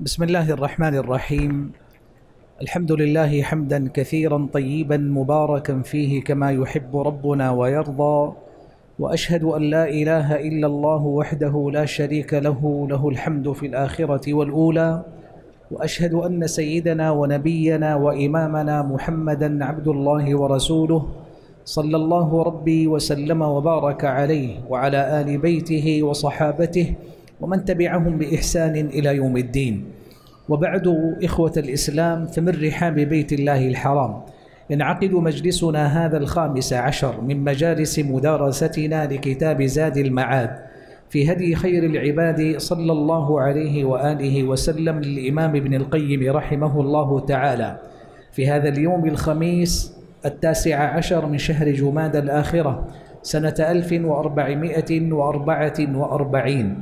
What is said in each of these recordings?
بسم الله الرحمن الرحيم الحمد لله حمدا كثيرا طيبا مباركا فيه كما يحب ربنا ويرضى واشهد ان لا اله الا الله وحده لا شريك له له الحمد في الاخره والاولى واشهد ان سيدنا ونبينا وامامنا محمدا عبد الله ورسوله صلى الله ربي وسلم وبارك عليه وعلى ال بيته وصحابته ومن تبعهم باحسان الى يوم الدين وبعد اخوه الاسلام فمن رحاب بيت الله الحرام ينعقد مجلسنا هذا الخامس عشر من مجالس مدارستنا لكتاب زاد المعاد في هدي خير العباد صلى الله عليه واله وسلم للامام ابن القيم رحمه الله تعالى في هذا اليوم الخميس التاسع عشر من شهر جماد الاخره سنه 1444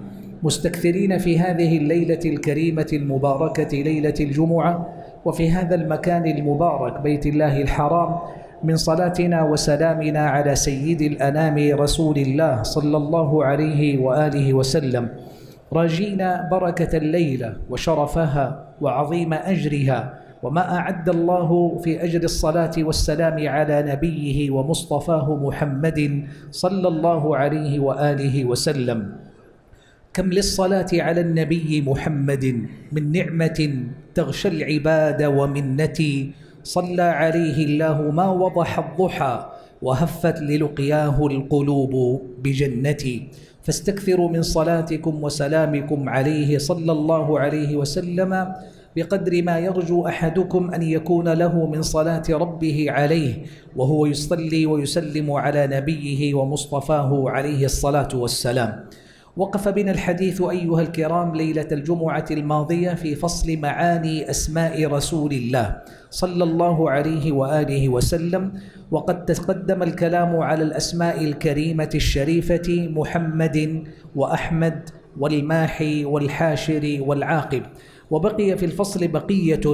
مستكثرين في هذه الليلة الكريمة المباركة ليلة الجمعة وفي هذا المكان المبارك بيت الله الحرام من صلاتنا وسلامنا على سيد الأنام رسول الله صلى الله عليه وآله وسلم راجينا بركة الليلة وشرفها وعظيم أجرها وما أعد الله في أجر الصلاة والسلام على نبيه ومصطفاه محمد صلى الله عليه وآله وسلم كم للصلاة على النبي محمد من نعمة تغشى العباد ومنتي صلى عليه الله ما وضح الضحى وهفت للقياه القلوب بجنتي فاستكثروا من صلاتكم وسلامكم عليه صلى الله عليه وسلم بقدر ما يرجو احدكم ان يكون له من صلاه ربه عليه وهو يصلي ويسلم على نبيه ومصطفاه عليه الصلاه والسلام وقف بنا الحديث أيها الكرام ليلة الجمعة الماضية في فصل معاني أسماء رسول الله صلى الله عليه وآله وسلم وقد تقدم الكلام على الأسماء الكريمة الشريفة محمد وأحمد والماحي والحاشر والعاقب وبقي في الفصل بقية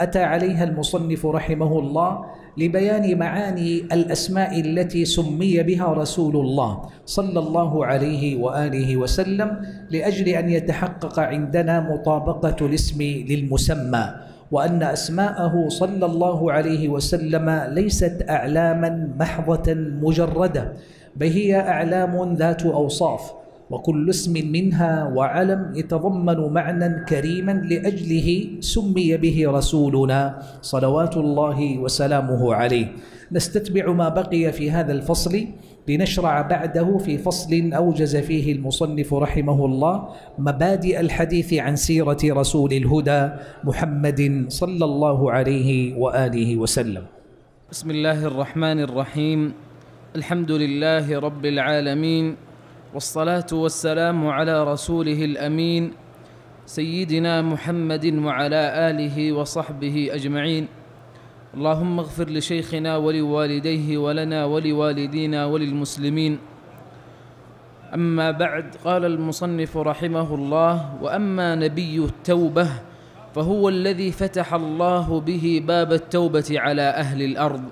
أتى عليها المصنف رحمه الله لبيان معاني الاسماء التي سمي بها رسول الله صلى الله عليه واله وسلم لاجل ان يتحقق عندنا مطابقه الاسم للمسمى وان اسماءه صلى الله عليه وسلم ليست اعلاما محضه مجرده بل هي اعلام ذات اوصاف وكل اسم منها وعلم يتضمن معنى كريما لاجله سمي به رسولنا صلوات الله وسلامه عليه نستتبع ما بقي في هذا الفصل لنشرع بعده في فصل اوجز فيه المصنف رحمه الله مبادئ الحديث عن سيره رسول الهدى محمد صلى الله عليه واله وسلم بسم الله الرحمن الرحيم الحمد لله رب العالمين والصلاة والسلام على رسوله الأمين سيدنا محمد وعلى آله وصحبه أجمعين اللهم اغفر لشيخنا ولوالديه ولنا ولوالدينا وللمسلمين أما بعد قال المصنف رحمه الله وأما نبي التوبة فهو الذي فتح الله به باب التوبة على أهل الأرض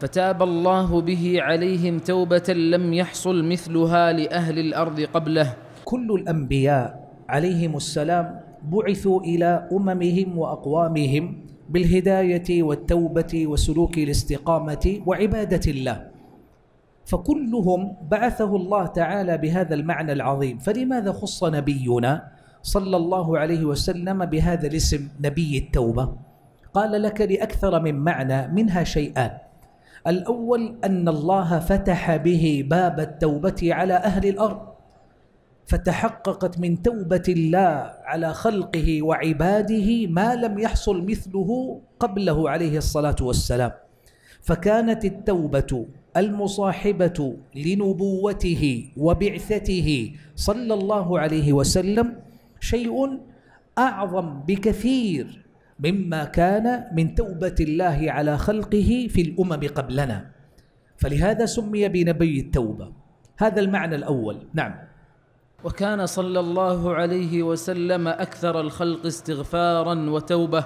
فتاب الله به عليهم توبه لم يحصل مثلها لاهل الارض قبله كل الانبياء عليهم السلام بعثوا الى اممهم واقوامهم بالهدايه والتوبه وسلوك الاستقامه وعباده الله فكلهم بعثه الله تعالى بهذا المعنى العظيم فلماذا خص نبينا صلى الله عليه وسلم بهذا الاسم نبي التوبه قال لك لاكثر من معنى منها شيئان الأول أن الله فتح به باب التوبة على أهل الأرض فتحققت من توبة الله على خلقه وعباده ما لم يحصل مثله قبله عليه الصلاة والسلام فكانت التوبة المصاحبة لنبوته وبعثته صلى الله عليه وسلم شيء أعظم بكثير مما كان من توبة الله على خلقه في الأمم قبلنا فلهذا سمي بنبي التوبة هذا المعنى الأول نعم وكان صلى الله عليه وسلم أكثر الخلق استغفارا وتوبة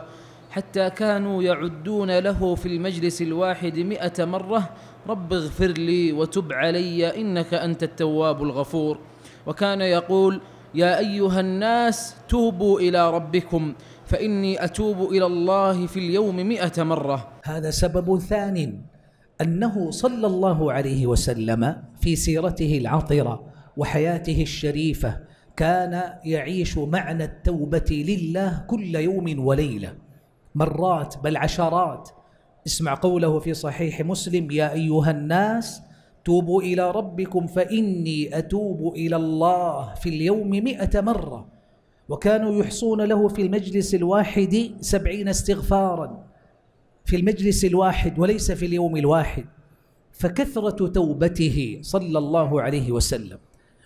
حتى كانوا يعدون له في المجلس الواحد مئة مرة رب اغفر لي وتب علي إنك أنت التواب الغفور وكان يقول يا أيها الناس توبوا إلى ربكم فإني أتوب إلى الله في اليوم مئة مرة هذا سبب ثان أنه صلى الله عليه وسلم في سيرته العطرة وحياته الشريفة كان يعيش معنى التوبة لله كل يوم وليلة مرات بل عشرات اسمع قوله في صحيح مسلم يا أيها الناس توبوا إلى ربكم فإني أتوب إلى الله في اليوم مئة مرة وكانوا يحصون له في المجلس الواحد سبعين استغفارا في المجلس الواحد وليس في اليوم الواحد فكثرة توبته صلى الله عليه وسلم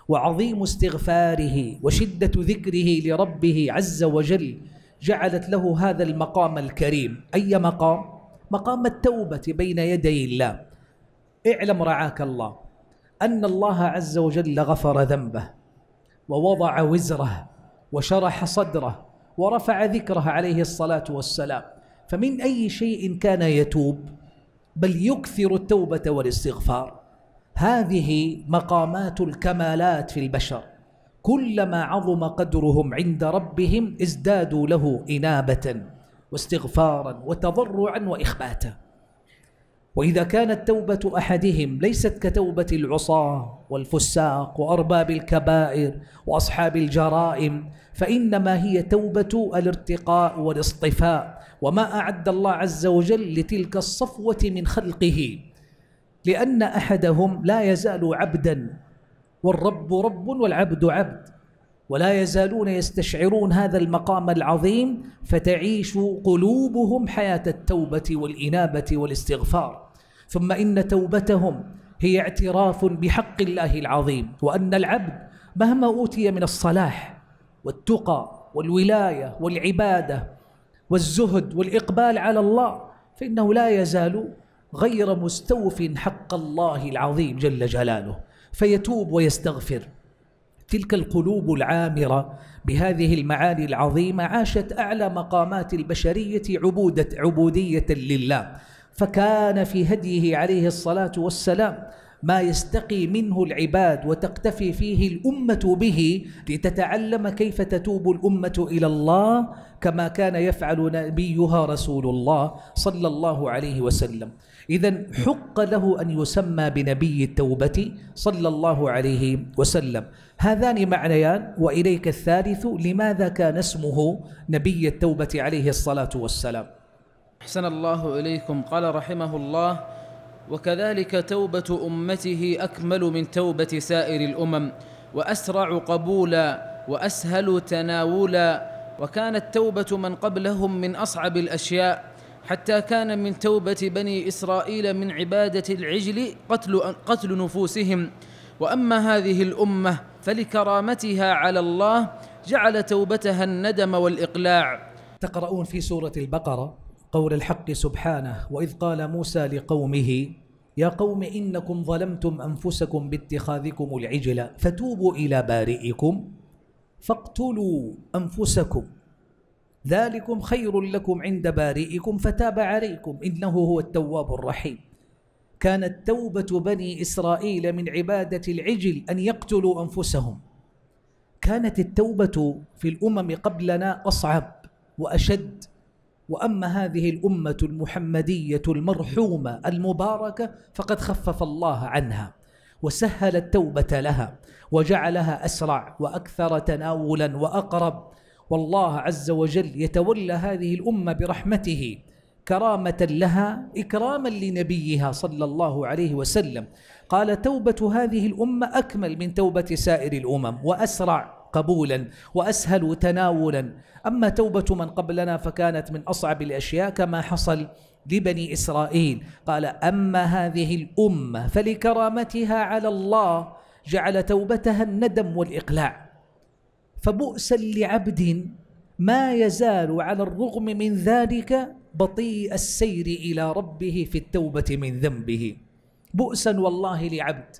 وعظيم استغفاره وشدة ذكره لربه عز وجل جعلت له هذا المقام الكريم أي مقام؟ مقام التوبة بين يدي الله اعلم رعاك الله أن الله عز وجل غفر ذنبه ووضع وزره وشرح صدره ورفع ذكره عليه الصلاة والسلام فمن أي شيء كان يتوب بل يكثر التوبة والاستغفار هذه مقامات الكمالات في البشر كلما عظم قدرهم عند ربهم ازدادوا له إنابة واستغفارا وتضرعا وإخباتا واذا كانت توبه احدهم ليست كتوبه العصاه والفساق وارباب الكبائر واصحاب الجرائم فانما هي توبه الارتقاء والاصطفاء وما اعد الله عز وجل لتلك الصفوه من خلقه لان احدهم لا يزال عبدا والرب رب والعبد عبد ولا يزالون يستشعرون هذا المقام العظيم فتعيش قلوبهم حياه التوبه والانابه والاستغفار ثم إن توبتهم هي اعتراف بحق الله العظيم وأن العبد مهما أوتي من الصلاح والتقى والولاية والعبادة والزهد والإقبال على الله فإنه لا يزال غير مستوف حق الله العظيم جل جلاله فيتوب ويستغفر تلك القلوب العامرة بهذه المعاني العظيمة عاشت أعلى مقامات البشرية عبودة عبودية لله فكان في هديه عليه الصلاة والسلام ما يستقي منه العباد وتقتفي فيه الأمة به لتتعلم كيف تتوب الأمة إلى الله كما كان يفعل نبيها رسول الله صلى الله عليه وسلم إذا حق له أن يسمى بنبي التوبة صلى الله عليه وسلم هذان معنيان وإليك الثالث لماذا كان اسمه نبي التوبة عليه الصلاة والسلام أحسن الله إليكم قال رحمه الله وكذلك توبة أمته أكمل من توبة سائر الأمم وأسرع قبولا وأسهل تناولا وكانت توبة من قبلهم من أصعب الأشياء حتى كان من توبة بني إسرائيل من عبادة العجل قتل, قتل نفوسهم وأما هذه الأمة فلكرامتها على الله جعل توبتها الندم والإقلاع تقرؤون في سورة البقرة قول الحق سبحانه واذ قال موسى لقومه يا قوم انكم ظلمتم انفسكم باتخاذكم العجل فتوبوا الى بارئكم فاقتلوا انفسكم ذلكم خير لكم عند بارئكم فتاب عليكم انه هو التواب الرحيم كانت توبه بني اسرائيل من عباده العجل ان يقتلوا انفسهم كانت التوبه في الامم قبلنا اصعب واشد واما هذه الامه المحمديه المرحومه المباركه فقد خفف الله عنها وسهل التوبه لها وجعلها اسرع واكثر تناولا واقرب والله عز وجل يتولى هذه الامه برحمته كرامه لها اكراما لنبيها صلى الله عليه وسلم قال توبه هذه الامه اكمل من توبه سائر الامم واسرع قبولا وأسهل تناولا أما توبة من قبلنا فكانت من أصعب الأشياء كما حصل لبني إسرائيل قال أما هذه الأمة فلكرامتها على الله جعل توبتها الندم والإقلاع فبؤسا لعبد ما يزال على الرغم من ذلك بطيء السير إلى ربه في التوبة من ذنبه بؤسا والله لعبد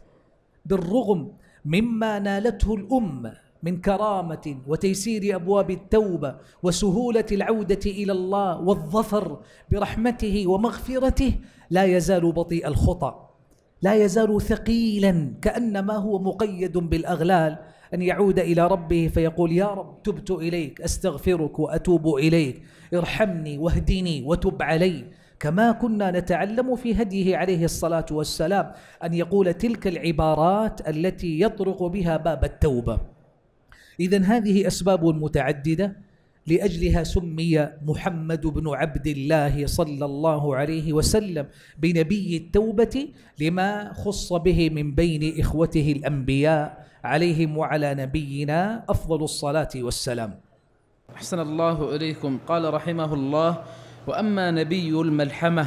بالرغم مما نالته الأمة من كرامة وتيسير أبواب التوبة وسهولة العودة إلى الله والظفر برحمته ومغفرته لا يزال بطيء الخطى لا يزال ثقيلا كأنما هو مقيد بالأغلال أن يعود إلى ربه فيقول يا رب تبت إليك أستغفرك وأتوب إليك ارحمني واهدني وتب علي كما كنا نتعلم في هديه عليه الصلاة والسلام أن يقول تلك العبارات التي يطرق بها باب التوبة إذا هذه أسباب متعددة لأجلها سمي محمد بن عبد الله صلى الله عليه وسلم بنبي التوبة لما خص به من بين إخوته الأنبياء عليهم وعلى نبينا أفضل الصلاة والسلام أحسن الله إليكم قال رحمه الله وأما نبي الملحمة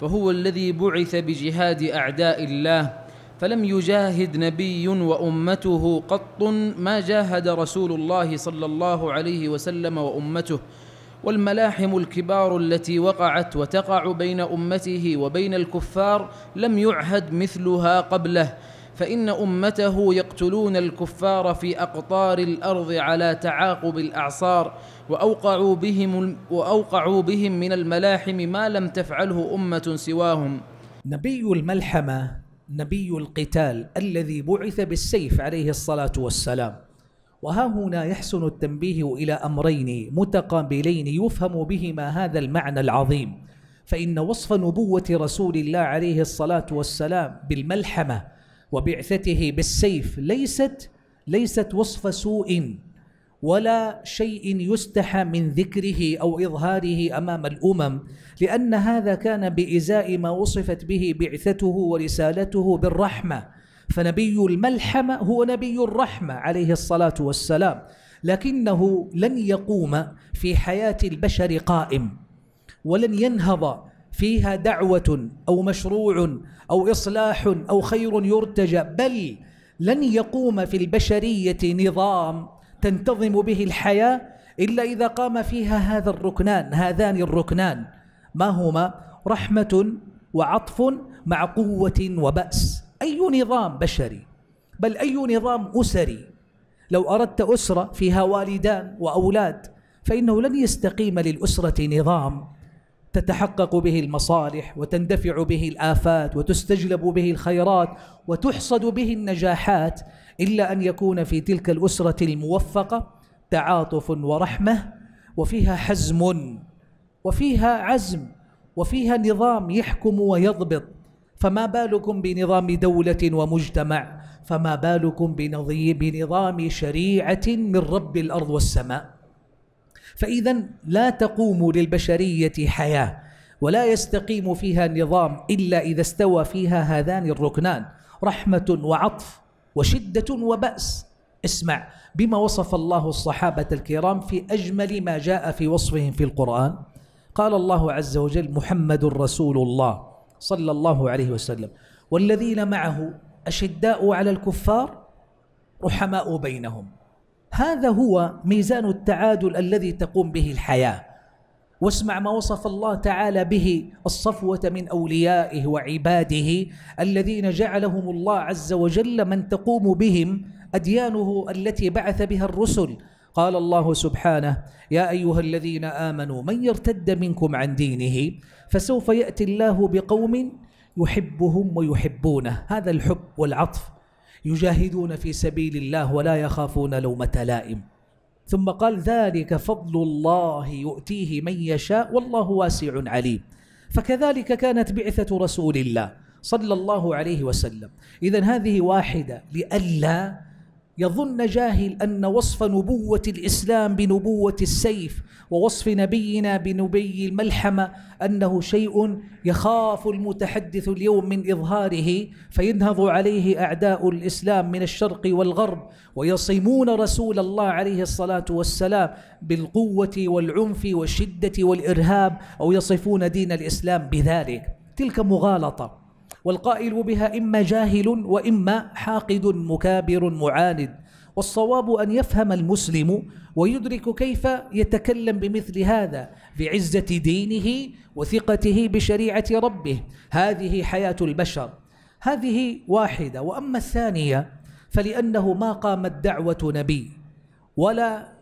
فهو الذي بعث بجهاد أعداء الله فلم يجاهد نبي وامته قط ما جاهد رسول الله صلى الله عليه وسلم وامته والملاحم الكبار التي وقعت وتقع بين امته وبين الكفار لم يعهد مثلها قبله فان امته يقتلون الكفار في اقطار الارض على تعاقب الاعصار واوقعوا بهم واوقعوا بهم من الملاحم ما لم تفعله امه سواهم نبي الملحمه نبي القتال الذي بعث بالسيف عليه الصلاة والسلام وها هنا يحسن التنبيه إلى أمرين متقابلين يفهم بهما هذا المعنى العظيم فإن وصف نبوة رسول الله عليه الصلاة والسلام بالملحمة وبعثته بالسيف ليست ليست وصف سوء ولا شيء يستحى من ذكره او اظهاره امام الامم لان هذا كان بازاء ما وصفت به بعثته ورسالته بالرحمه فنبي الملحمه هو نبي الرحمه عليه الصلاه والسلام لكنه لن يقوم في حياه البشر قائم ولن ينهض فيها دعوه او مشروع او اصلاح او خير يرتجى بل لن يقوم في البشريه نظام تنتظم به الحياة إلا إذا قام فيها هذا الركنان هذان الركنان ما هما رحمة وعطف مع قوة وبأس أي نظام بشري بل أي نظام أسري لو أردت أسرة فيها والدان وأولاد فإنه لن يستقيم للأسرة نظام تتحقق به المصالح وتندفع به الآفات وتستجلب به الخيرات وتحصد به النجاحات إلا أن يكون في تلك الأسرة الموفقة تعاطف ورحمة وفيها حزم وفيها عزم وفيها نظام يحكم ويضبط فما بالكم بنظام دولة ومجتمع فما بالكم بنظام شريعة من رب الأرض والسماء فإذا لا تقوم للبشرية حياة ولا يستقيم فيها نظام إلا إذا استوى فيها هذان الركنان رحمة وعطف وشدة وبأس اسمع بما وصف الله الصحابة الكرام في أجمل ما جاء في وصفهم في القرآن قال الله عز وجل محمد رسول الله صلى الله عليه وسلم والذين معه أشداء على الكفار رحماء بينهم هذا هو ميزان التعادل الذي تقوم به الحياة واسمع ما وصف الله تعالى به الصفوة من أوليائه وعباده الذين جعلهم الله عز وجل من تقوم بهم أديانه التي بعث بها الرسل قال الله سبحانه يا أيها الذين آمنوا من يرتد منكم عن دينه فسوف يأتي الله بقوم يحبهم ويحبونه هذا الحب والعطف يجاهدون في سبيل الله ولا يخافون لومة لائم ثم قال ذلك فضل الله يؤتيه من يشاء والله واسع عليم فكذلك كانت بعثة رسول الله صلى الله عليه وسلم إذا هذه واحدة لئلا يظن جاهل أن وصف نبوة الإسلام بنبوة السيف ووصف نبينا بنبي الملحمة أنه شيء يخاف المتحدث اليوم من إظهاره فينهض عليه أعداء الإسلام من الشرق والغرب ويصمون رسول الله عليه الصلاة والسلام بالقوة والعنف والشدة والإرهاب أو يصفون دين الإسلام بذلك تلك مغالطة والقائل بها إما جاهل وإما حاقد مكابر معاند والصواب أن يفهم المسلم ويدرك كيف يتكلم بمثل هذا بعزة دينه وثقته بشريعة ربه هذه حياة البشر هذه واحدة وأما الثانية فلأنه ما قامت دعوة نبي ولا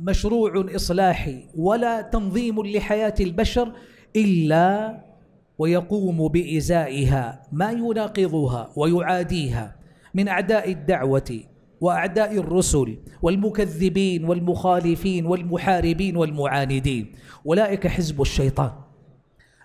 مشروع إصلاحي ولا تنظيم لحياة البشر إلا ويقوم بإزائها ما يناقضها ويعاديها من أعداء الدعوة وأعداء الرسل والمكذبين والمخالفين والمحاربين والمعاندين أولئك حزب الشيطان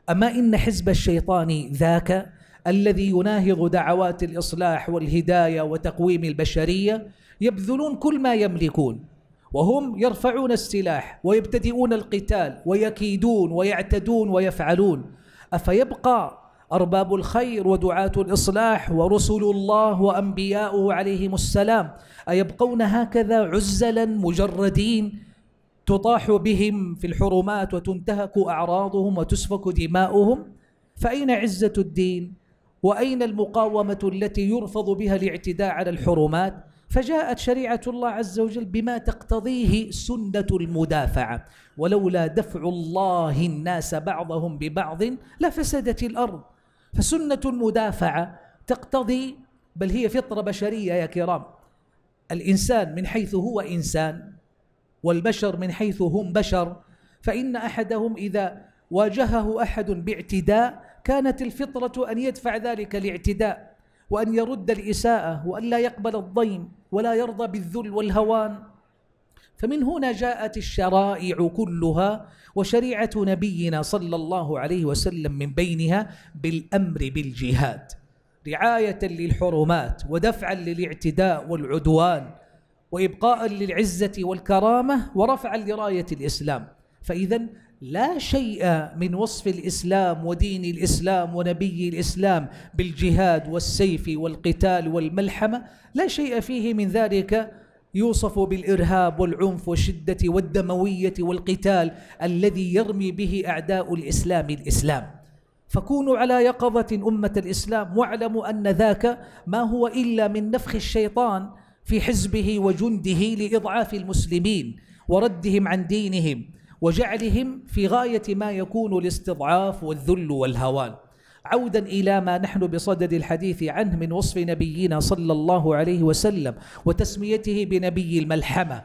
أما إن حزب الشيطان ذاك الذي يناهض دعوات الإصلاح والهداية وتقويم البشرية يبذلون كل ما يملكون وهم يرفعون السلاح ويبتدئون القتال ويكيدون ويعتدون ويفعلون أفيبقى أرباب الخير ودعاة الإصلاح ورسل الله وأنبياؤه عليهم السلام أيبقون هكذا عزلا مجردين تطاح بهم في الحرمات وتنتهك أعراضهم وتسفك دماؤهم فأين عزة الدين وأين المقاومة التي يرفض بها الاعتداء على الحرمات فجاءت شريعة الله عز وجل بما تقتضيه سنة المدافعة ولولا دفع الله الناس بعضهم ببعض لفسدت الأرض فسنة المدافعة تقتضي بل هي فطرة بشرية يا كرام الإنسان من حيث هو إنسان والبشر من حيث هم بشر فإن أحدهم إذا واجهه أحد باعتداء كانت الفطرة أن يدفع ذلك الاعتداء وأن يرد الإساءة وأن لا يقبل الضيم ولا يرضى بالذل والهوان فمن هنا جاءت الشرائع كلها وشريعة نبينا صلى الله عليه وسلم من بينها بالأمر بالجهاد رعاية للحرمات ودفعا للاعتداء والعدوان وإبقاء للعزة والكرامة ورفعا لراية الإسلام فإذا لا شيء من وصف الاسلام ودين الاسلام ونبي الاسلام بالجهاد والسيف والقتال والملحمه لا شيء فيه من ذلك يوصف بالارهاب والعنف والشده والدمويه والقتال الذي يرمي به اعداء الاسلام الاسلام فكونوا على يقظه امه الاسلام واعلموا ان ذاك ما هو الا من نفخ الشيطان في حزبه وجنده لاضعاف المسلمين وردهم عن دينهم وجعلهم في غاية ما يكون الاستضعاف والذل والهوان عودا إلى ما نحن بصدد الحديث عنه من وصف نبينا صلى الله عليه وسلم وتسميته بنبي الملحمة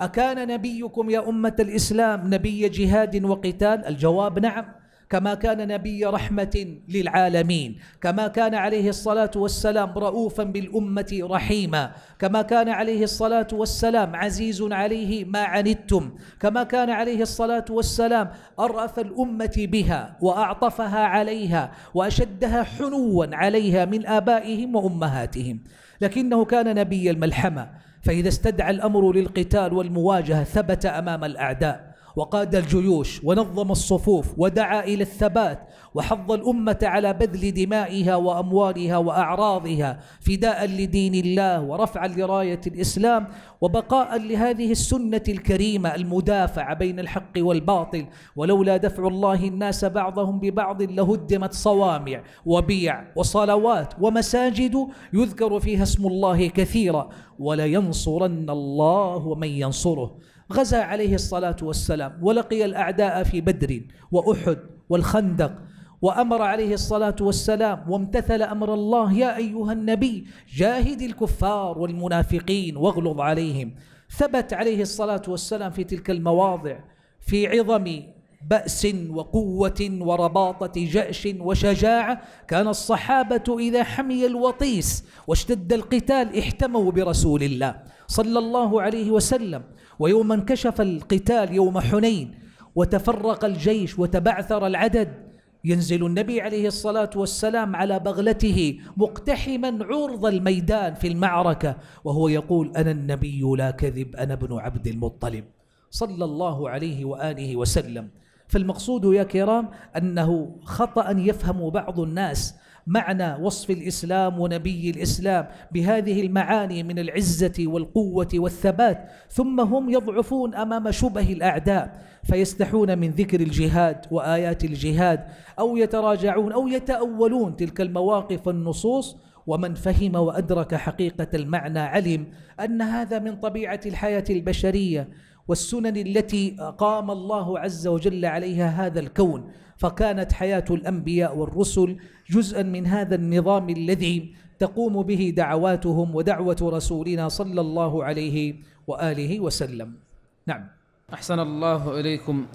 أكان نبيكم يا أمة الإسلام نبي جهاد وقتال الجواب نعم كما كان نبي رحمة للعالمين كما كان عليه الصلاة والسلام رؤوفا بالأمة رحيما كما كان عليه الصلاة والسلام عزيز عليه ما عنتم كما كان عليه الصلاة والسلام أرأف الأمة بها وأعطفها عليها وأشدها حنوا عليها من آبائهم وأمهاتهم لكنه كان نبي الملحمة فإذا استدعى الأمر للقتال والمواجهة ثبت أمام الأعداء وقاد الجيوش ونظم الصفوف ودعا إلى الثبات وحض الأمة على بذل دمائها وأموالها وأعراضها فداء لدين الله ورفعا لراية الإسلام وبقاء لهذه السنة الكريمة المدافعة بين الحق والباطل ولولا دفع الله الناس بعضهم ببعض لهدمت صوامع وبيع وصلوات ومساجد يذكر فيها اسم الله كثيرا ولينصرن الله من ينصره غزا عليه الصلاة والسلام ولقي الأعداء في بدر وأحد والخندق وأمر عليه الصلاة والسلام وامتثل أمر الله يا أيها النبي جاهد الكفار والمنافقين واغلظ عليهم ثبت عليه الصلاة والسلام في تلك المواضع في عظم بأس وقوة ورباطة جأش وشجاعة كان الصحابة إذا حمي الوطيس واشتد القتال احتموا برسول الله صلى الله عليه وسلم ويوم انكشف القتال يوم حنين وتفرق الجيش وتبعثر العدد ينزل النبي عليه الصلاة والسلام على بغلته مقتحما عرض الميدان في المعركة وهو يقول أنا النبي لا كذب أنا ابن عبد المطلب صلى الله عليه وآله وسلم فالمقصود يا كرام أنه خطأ يفهم بعض الناس معنى وصف الإسلام ونبي الإسلام بهذه المعاني من العزة والقوة والثبات ثم هم يضعفون أمام شبه الأعداء فيستحون من ذكر الجهاد وآيات الجهاد أو يتراجعون أو يتأولون تلك المواقف والنصوص ومن فهم وأدرك حقيقة المعنى علم أن هذا من طبيعة الحياة البشرية والسنن التي قام الله عز وجل عليها هذا الكون فكانت حياة الأنبياء والرسل جزءا من هذا النظام الذي تقوم به دعواتهم ودعوة رسولنا صلى الله عليه وآله وسلم نعم أحسن الله إليكم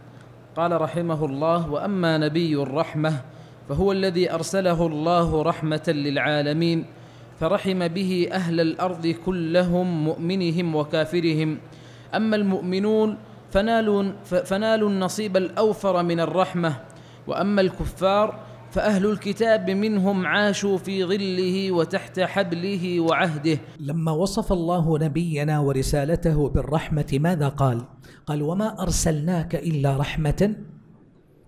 قال رحمه الله وأما نبي الرحمة فهو الذي أرسله الله رحمة للعالمين فرحم به أهل الأرض كلهم مؤمنهم وكافرهم أما المؤمنون فنالوا, فنالوا النصيب الأوفر من الرحمة واما الكفار فاهل الكتاب منهم عاشوا في ظله وتحت حبله وعهده لما وصف الله نبينا ورسالته بالرحمه ماذا قال قال وما ارسلناك الا رحمه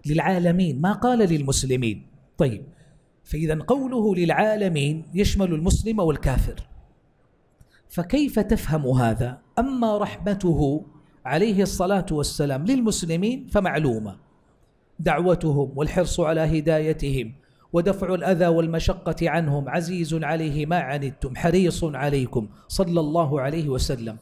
للعالمين ما قال للمسلمين طيب فاذا قوله للعالمين يشمل المسلم والكافر فكيف تفهم هذا اما رحمته عليه الصلاه والسلام للمسلمين فمعلومه دعوتهم والحرص على هدايتهم ودفع الأذى والمشقة عنهم عزيز عليه ما عنتم حريص عليكم صلى الله عليه وسلم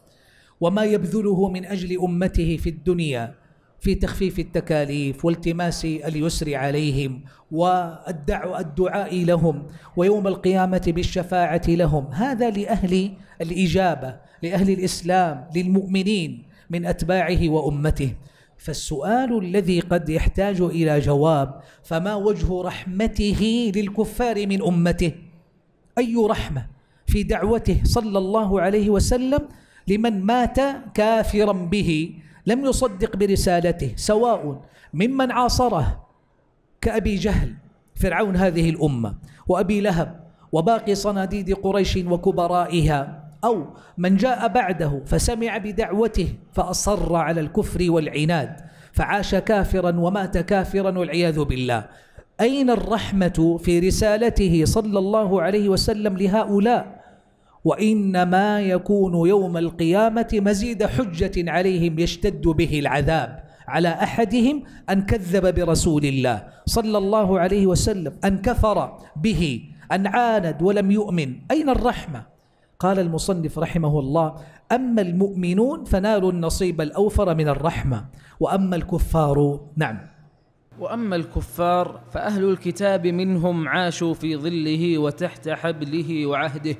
وما يبذله من أجل أمته في الدنيا في تخفيف التكاليف والتماس اليسر عليهم والدعاء لهم ويوم القيامة بالشفاعة لهم هذا لأهل الإجابة لأهل الإسلام للمؤمنين من أتباعه وأمته فالسؤال الذي قد يحتاج الى جواب فما وجه رحمته للكفار من امته اي رحمه في دعوته صلى الله عليه وسلم لمن مات كافرا به لم يصدق برسالته سواء ممن عاصره كابي جهل فرعون هذه الامه وابي لهب وباقي صناديد قريش وكبرائها أو من جاء بعده فسمع بدعوته فأصر على الكفر والعناد فعاش كافرا ومات كافرا والعياذ بالله أين الرحمة في رسالته صلى الله عليه وسلم لهؤلاء وإنما يكون يوم القيامة مزيد حجة عليهم يشتد به العذاب على أحدهم أن كذب برسول الله صلى الله عليه وسلم أن كفر به أن عاند ولم يؤمن أين الرحمة قال المصنف رحمه الله أما المؤمنون فنالوا النصيب الأوفر من الرحمة وأما الكفار نعم وأما الكفار فأهل الكتاب منهم عاشوا في ظله وتحت حبله وعهده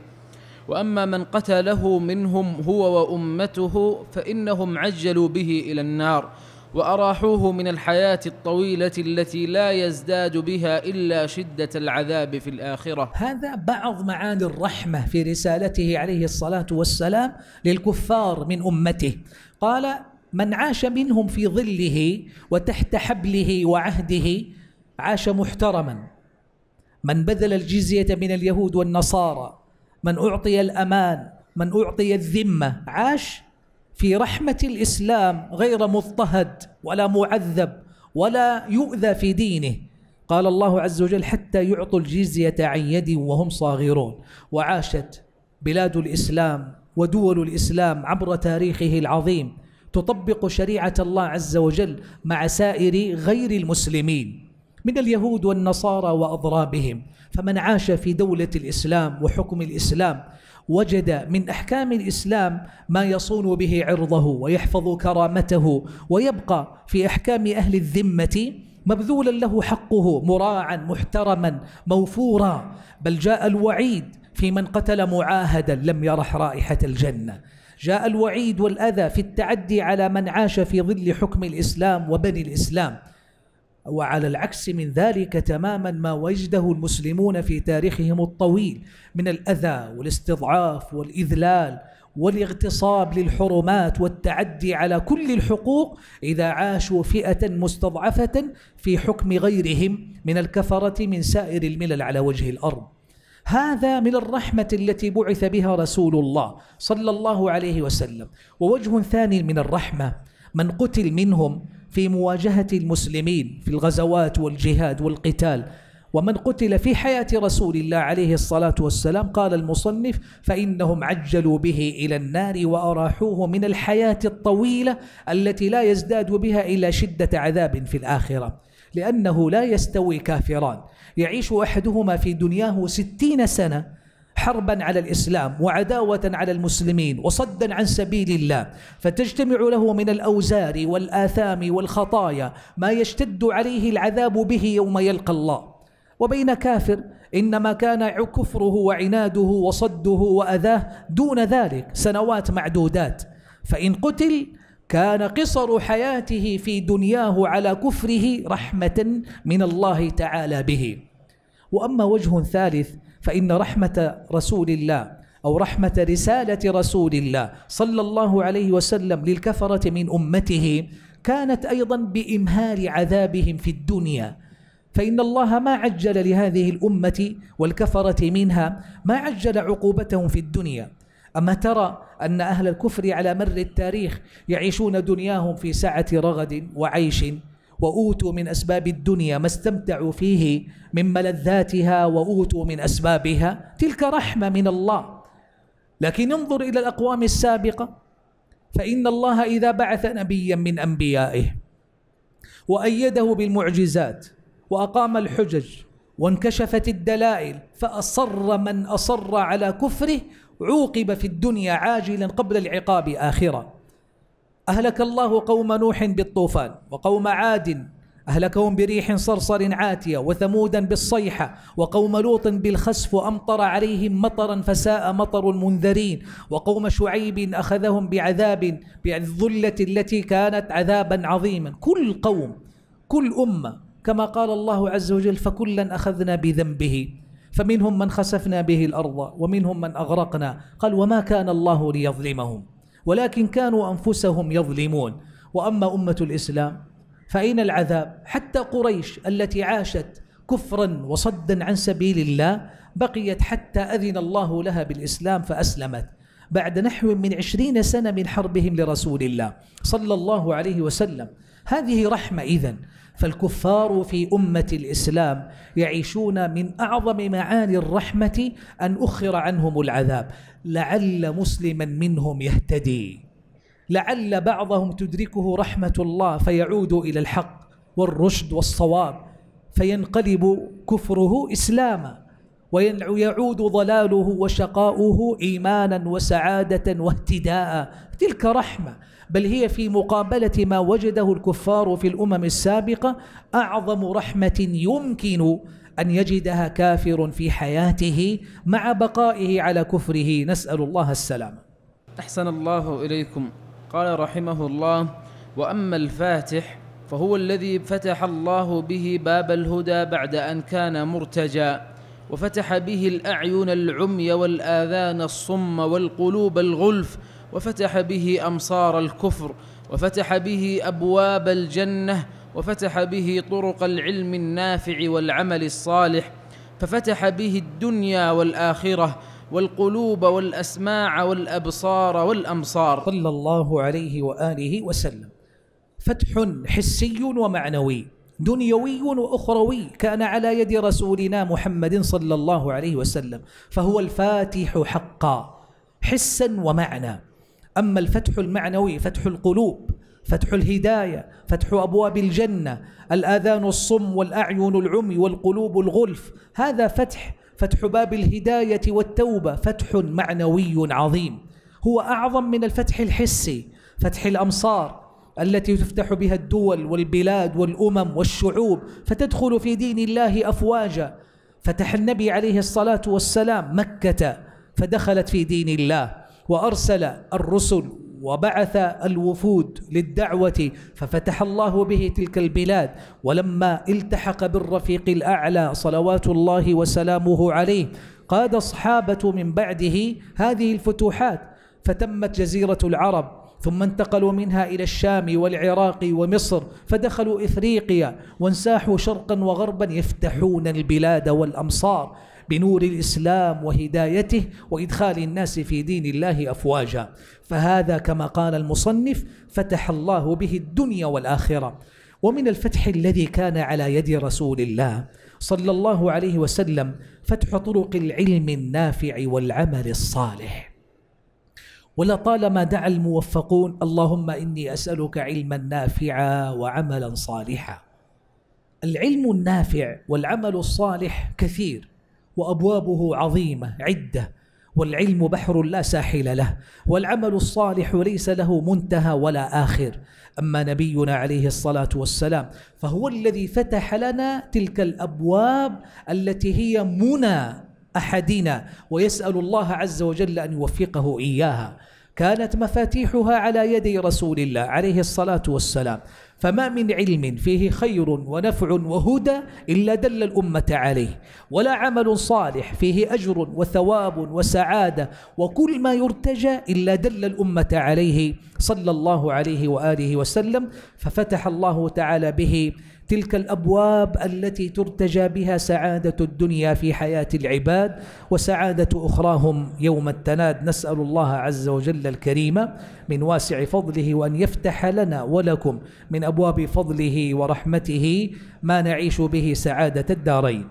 وأما من قتله منهم هو وأمته فإنهم عجلوا به إلى النار واراحوه من الحياه الطويله التي لا يزداد بها الا شده العذاب في الاخره. هذا بعض معاني الرحمه في رسالته عليه الصلاه والسلام للكفار من امته. قال: من عاش منهم في ظله وتحت حبله وعهده عاش محترما. من بذل الجزيه من اليهود والنصارى، من اعطي الامان، من اعطي الذمه، عاش في رحمة الإسلام غير مضطهد ولا معذب ولا يؤذى في دينه قال الله عز وجل حتى يعطوا الجزية عن يد وهم صاغرون وعاشت بلاد الإسلام ودول الإسلام عبر تاريخه العظيم تطبق شريعة الله عز وجل مع سائر غير المسلمين من اليهود والنصارى وأضرابهم فمن عاش في دولة الإسلام وحكم الإسلام وجد من أحكام الإسلام ما يصون به عرضه ويحفظ كرامته ويبقى في أحكام أهل الذمة مبذولا له حقه مراعا محترما موفورا بل جاء الوعيد في من قتل معاهدا لم يرح رائحة الجنة جاء الوعيد والأذى في التعدي على من عاش في ظل حكم الإسلام وبني الإسلام وعلى العكس من ذلك تماما ما وجده المسلمون في تاريخهم الطويل من الاذى والاستضعاف والاذلال والاغتصاب للحرمات والتعدي على كل الحقوق اذا عاشوا فئه مستضعفه في حكم غيرهم من الكفره من سائر الملل على وجه الارض هذا من الرحمة التي بعث بها رسول الله صلى الله عليه وسلم ووجه ثاني من الرحمة من قتل منهم في مواجهة المسلمين في الغزوات والجهاد والقتال ومن قتل في حياة رسول الله عليه الصلاة والسلام قال المصنف فإنهم عجلوا به إلى النار وأراحوه من الحياة الطويلة التي لا يزداد بها إلا شدة عذاب في الآخرة لأنه لا يستوي كافران يعيش أحدهما في دنياه ستين سنة حربا على الإسلام وعداوة على المسلمين وصدا عن سبيل الله فتجتمع له من الأوزار والآثام والخطايا ما يشتد عليه العذاب به يوم يلقى الله وبين كافر إنما كان كفره وعناده وصده وأذاه دون ذلك سنوات معدودات فإن قتل كان قصر حياته في دنياه على كفره رحمة من الله تعالى به وأما وجه ثالث فإن رحمة رسول الله أو رحمة رسالة رسول الله صلى الله عليه وسلم للكفرة من أمته كانت أيضا بإمهال عذابهم في الدنيا فإن الله ما عجل لهذه الأمة والكفرة منها ما عجل عقوبتهم في الدنيا أما ترى أن أهل الكفر على مر التاريخ يعيشون دنياهم في سعة رغد وعيش واوتوا من اسباب الدنيا ما استمتعوا فيه من ملذاتها واوتوا من اسبابها تلك رحمه من الله لكن انظر الى الاقوام السابقه فان الله اذا بعث نبيا من انبيائه وايده بالمعجزات واقام الحجج وانكشفت الدلائل فاصر من اصر على كفره عوقب في الدنيا عاجلا قبل العقاب اخره أهلك الله قوم نوح بالطوفان وقوم عاد أهلكهم بريح صرصر عاتية وثمودا بالصيحة وقوم لوط بالخسف وأمطر عليهم مطرا فساء مطر المنذرين وقوم شعيب أخذهم بعذاب بالذلة التي كانت عذابا عظيما كل قوم كل أمة كما قال الله عز وجل فكلا أخذنا بذنبه فمنهم من خسفنا به الأرض ومنهم من أغرقنا قال وما كان الله ليظلمهم ولكن كانوا أنفسهم يظلمون وأما أمة الإسلام فأين العذاب حتى قريش التي عاشت كفرا وصدا عن سبيل الله بقيت حتى أذن الله لها بالإسلام فأسلمت بعد نحو من عشرين سنة من حربهم لرسول الله صلى الله عليه وسلم هذه رحمة إذن فالكفار في أمة الإسلام يعيشون من أعظم معاني الرحمة أن أخر عنهم العذاب لعل مسلما منهم يهتدي لعل بعضهم تدركه رحمة الله فيعود إلى الحق والرشد والصواب فينقلب كفره إسلاما ويعود ضلاله وشقاؤه إيمانا وسعادة واهتداء تلك رحمة بل هي في مقابلة ما وجده الكفار في الأمم السابقة أعظم رحمة يمكن أن يجدها كافر في حياته مع بقائه على كفره نسأل الله السلام أحسن الله إليكم قال رحمه الله وأما الفاتح فهو الذي فتح الله به باب الهدى بعد أن كان مرتجى وفتح به الأعين العمي والآذان الصم والقلوب الغلف وفتح به امصار الكفر وفتح به ابواب الجنه وفتح به طرق العلم النافع والعمل الصالح ففتح به الدنيا والاخره والقلوب والاسماع والابصار والامصار صلى الله عليه واله وسلم فتح حسي ومعنوي دنيوي واخروي كان على يد رسولنا محمد صلى الله عليه وسلم فهو الفاتح حقا حسا ومعنى أما الفتح المعنوي فتح القلوب فتح الهداية فتح أبواب الجنة الآذان الصم والأعين العمي والقلوب الغلف هذا فتح فتح باب الهداية والتوبة فتح معنوي عظيم هو أعظم من الفتح الحسي فتح الأمصار التي تفتح بها الدول والبلاد والأمم والشعوب فتدخل في دين الله أفواجا فتح النبي عليه الصلاة والسلام مكة فدخلت في دين الله وارسل الرسل وبعث الوفود للدعوه ففتح الله به تلك البلاد ولما التحق بالرفيق الاعلى صلوات الله وسلامه عليه قاد الصحابه من بعده هذه الفتوحات فتمت جزيره العرب ثم انتقلوا منها إلى الشام والعراق ومصر فدخلوا إفريقيا وانساحوا شرقا وغربا يفتحون البلاد والأمصار بنور الإسلام وهدايته وإدخال الناس في دين الله أفواجا فهذا كما قال المصنف فتح الله به الدنيا والآخرة ومن الفتح الذي كان على يد رسول الله صلى الله عليه وسلم فتح طرق العلم النافع والعمل الصالح ولطالما دعا الموفقون اللهم إني أسألك علما نافعا وعملا صالحا العلم النافع والعمل الصالح كثير وابوابه عظيمه عده والعلم بحر لا ساحل له والعمل الصالح ليس له منتهى ولا اخر اما نبينا عليه الصلاه والسلام فهو الذي فتح لنا تلك الابواب التي هي منى احدنا ويسال الله عز وجل ان يوفقه اياها كانت مفاتيحها على يدي رسول الله عليه الصلاة والسلام فما من علم فيه خير ونفع وهدى إلا دل الأمة عليه ولا عمل صالح فيه أجر وثواب وسعادة وكل ما يرتجى إلا دل الأمة عليه صلى الله عليه وآله وسلم ففتح الله تعالى به تلك الابواب التي ترتجى بها سعاده الدنيا في حياه العباد وسعاده اخراهم يوم التناد نسال الله عز وجل الكريم من واسع فضله وان يفتح لنا ولكم من ابواب فضله ورحمته ما نعيش به سعاده الدارين.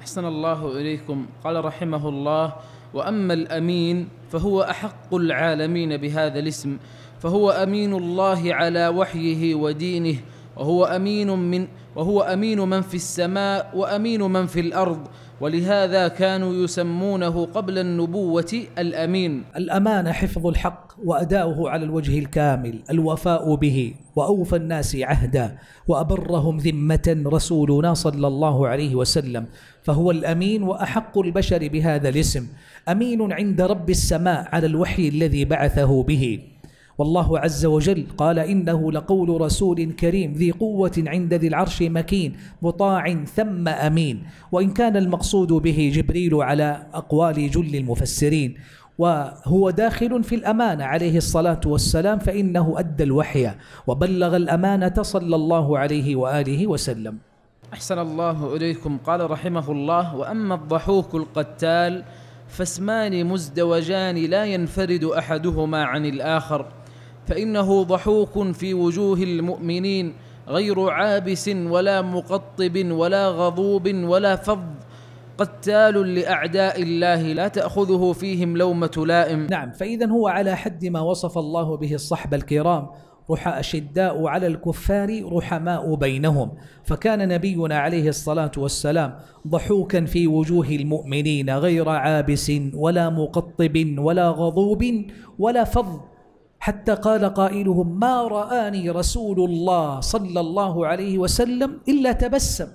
احسن الله اليكم قال رحمه الله واما الامين فهو احق العالمين بهذا الاسم فهو امين الله على وحيه ودينه وهو أمين من وهو أمين من في السماء وأمين من في الأرض ولهذا كانوا يسمونه قبل النبوة الأمين الأمانة حفظ الحق وأداؤه على الوجه الكامل الوفاء به وأوفى الناس عهدا وأبرهم ذمة رسولنا صلى الله عليه وسلم فهو الأمين وأحق البشر بهذا الاسم أمين عند رب السماء على الوحي الذي بعثه به والله عز وجل قال إنه لقول رسول كريم ذي قوة عند ذي العرش مكين مطاع ثم أمين وإن كان المقصود به جبريل على أقوال جل المفسرين وهو داخل في الأمانة عليه الصلاة والسلام فإنه أدى الوحي وبلغ الأمانة صلى الله عليه وآله وسلم أحسن الله إليكم قال رحمه الله وأما الضحوك القتال فاسمان مزدوجان لا ينفرد أحدهما عن الآخر فانه ضحوك في وجوه المؤمنين غير عابس ولا مقطب ولا غضوب ولا فظ قتال لاعداء الله لا تاخذه فيهم لومه لائم نعم فاذا هو على حد ما وصف الله به الصحبه الكرام رح أشداء على الكفار رحماء بينهم فكان نبينا عليه الصلاة والسلام ضحوكا في وجوه المؤمنين غير عابس ولا مقطب ولا غضوب ولا فظ حتى قال قائلهم ما رآني رسول الله صلى الله عليه وسلم إلا تبسم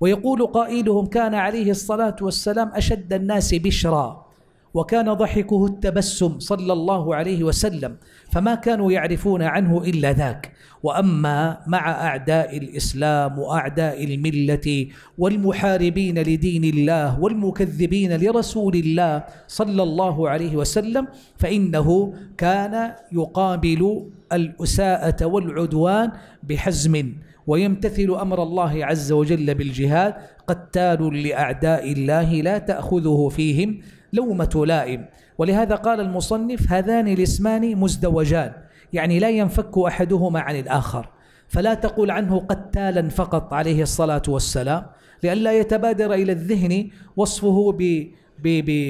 ويقول قائلهم كان عليه الصلاة والسلام أشد الناس بشرا وكان ضحكه التبسم صلى الله عليه وسلم فما كانوا يعرفون عنه الا ذاك واما مع اعداء الاسلام واعداء المله والمحاربين لدين الله والمكذبين لرسول الله صلى الله عليه وسلم فانه كان يقابل الاساءه والعدوان بحزم ويمتثل امر الله عز وجل بالجهاد قتال لاعداء الله لا تاخذه فيهم لومة لائم ولهذا قال المصنف هذان الاسمان مزدوجان يعني لا ينفك أحدهما عن الآخر فلا تقول عنه قتالا فقط عليه الصلاة والسلام لئلا يتبادر إلى الذهن وصفه ب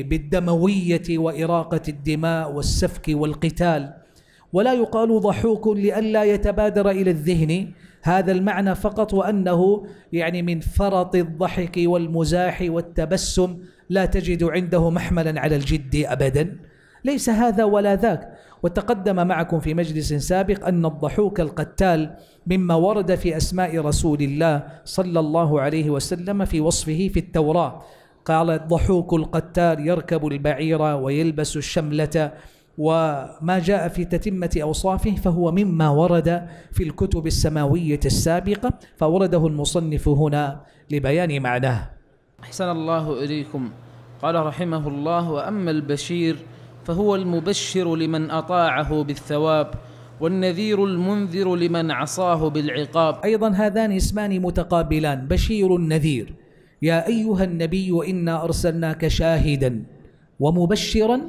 بالدموية وإراقة الدماء والسفك والقتال ولا يقال ضحوك لئلا يتبادر إلى الذهن هذا المعنى فقط وأنه يعني من فرط الضحك والمزاح والتبسم لا تجد عنده محملا على الجد أبدا ليس هذا ولا ذاك وتقدم معكم في مجلس سابق أن الضحوك القتال مما ورد في أسماء رسول الله صلى الله عليه وسلم في وصفه في التوراة قال الضحوك القتال يركب البعير ويلبس الشملة وما جاء في تتمة أوصافه فهو مما ورد في الكتب السماوية السابقة فورده المصنف هنا لبيان معناه أحسن الله إليكم قال رحمه الله وأما البشير فهو المبشر لمن أطاعه بالثواب والنذير المنذر لمن عصاه بالعقاب أيضا هذان اسمان متقابلان بشير النذير يا أيها النبي إنا أرسلناك شاهدا ومبشرا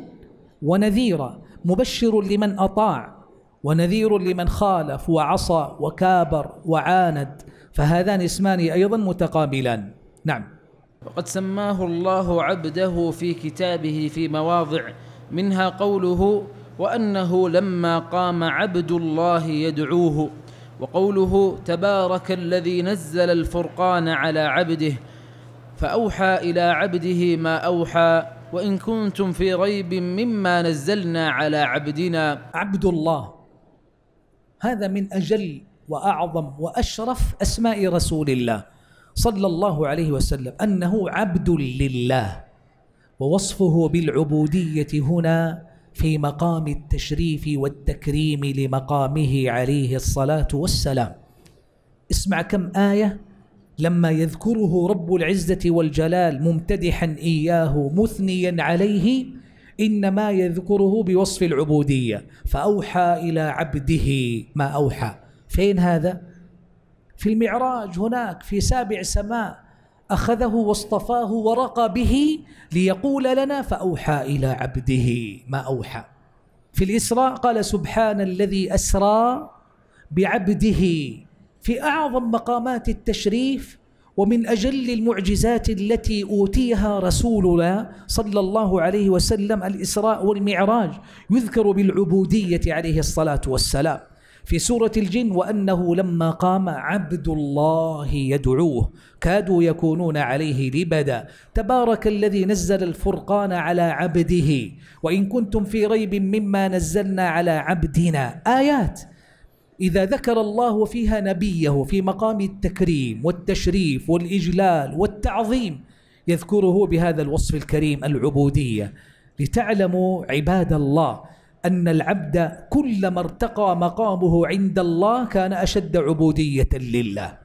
ونذيرا مبشر لمن أطاع ونذير لمن خالف وعصى وكابر وعاند فهذان اسمان أيضا متقابلان نعم وقد سماه الله عبده في كتابه في مواضع منها قوله وانه لما قام عبد الله يدعوه وقوله تبارك الذي نزل الفرقان على عبده فاوحى الى عبده ما اوحى وان كنتم في ريب مما نزلنا على عبدنا عبد الله هذا من اجل واعظم واشرف اسماء رسول الله صلى الله عليه وسلم أنه عبد لله ووصفه بالعبودية هنا في مقام التشريف والتكريم لمقامه عليه الصلاة والسلام اسمع كم آية لما يذكره رب العزة والجلال ممتدحا إياه مثنيا عليه إنما يذكره بوصف العبودية فأوحى إلى عبده ما أوحى فين هذا؟ في المعراج هناك في سابع سماء أخذه واصطفاه ورقى به ليقول لنا فأوحى إلى عبده ما أوحى في الإسراء قال سبحان الذي أسرى بعبده في أعظم مقامات التشريف ومن أجل المعجزات التي أوتيها رسولنا صلى الله عليه وسلم الإسراء والمعراج يذكر بالعبودية عليه الصلاة والسلام في سورة الجن وأنه لما قام عبد الله يدعوه كادوا يكونون عليه لبدا تبارك الذي نزل الفرقان على عبده وإن كنتم في ريب مما نزلنا على عبدنا آيات إذا ذكر الله فيها نبيه في مقام التكريم والتشريف والإجلال والتعظيم يذكره بهذا الوصف الكريم العبودية لتعلموا عباد الله أن العبد كلما ارتقى مقامه عند الله كان أشد عبودية لله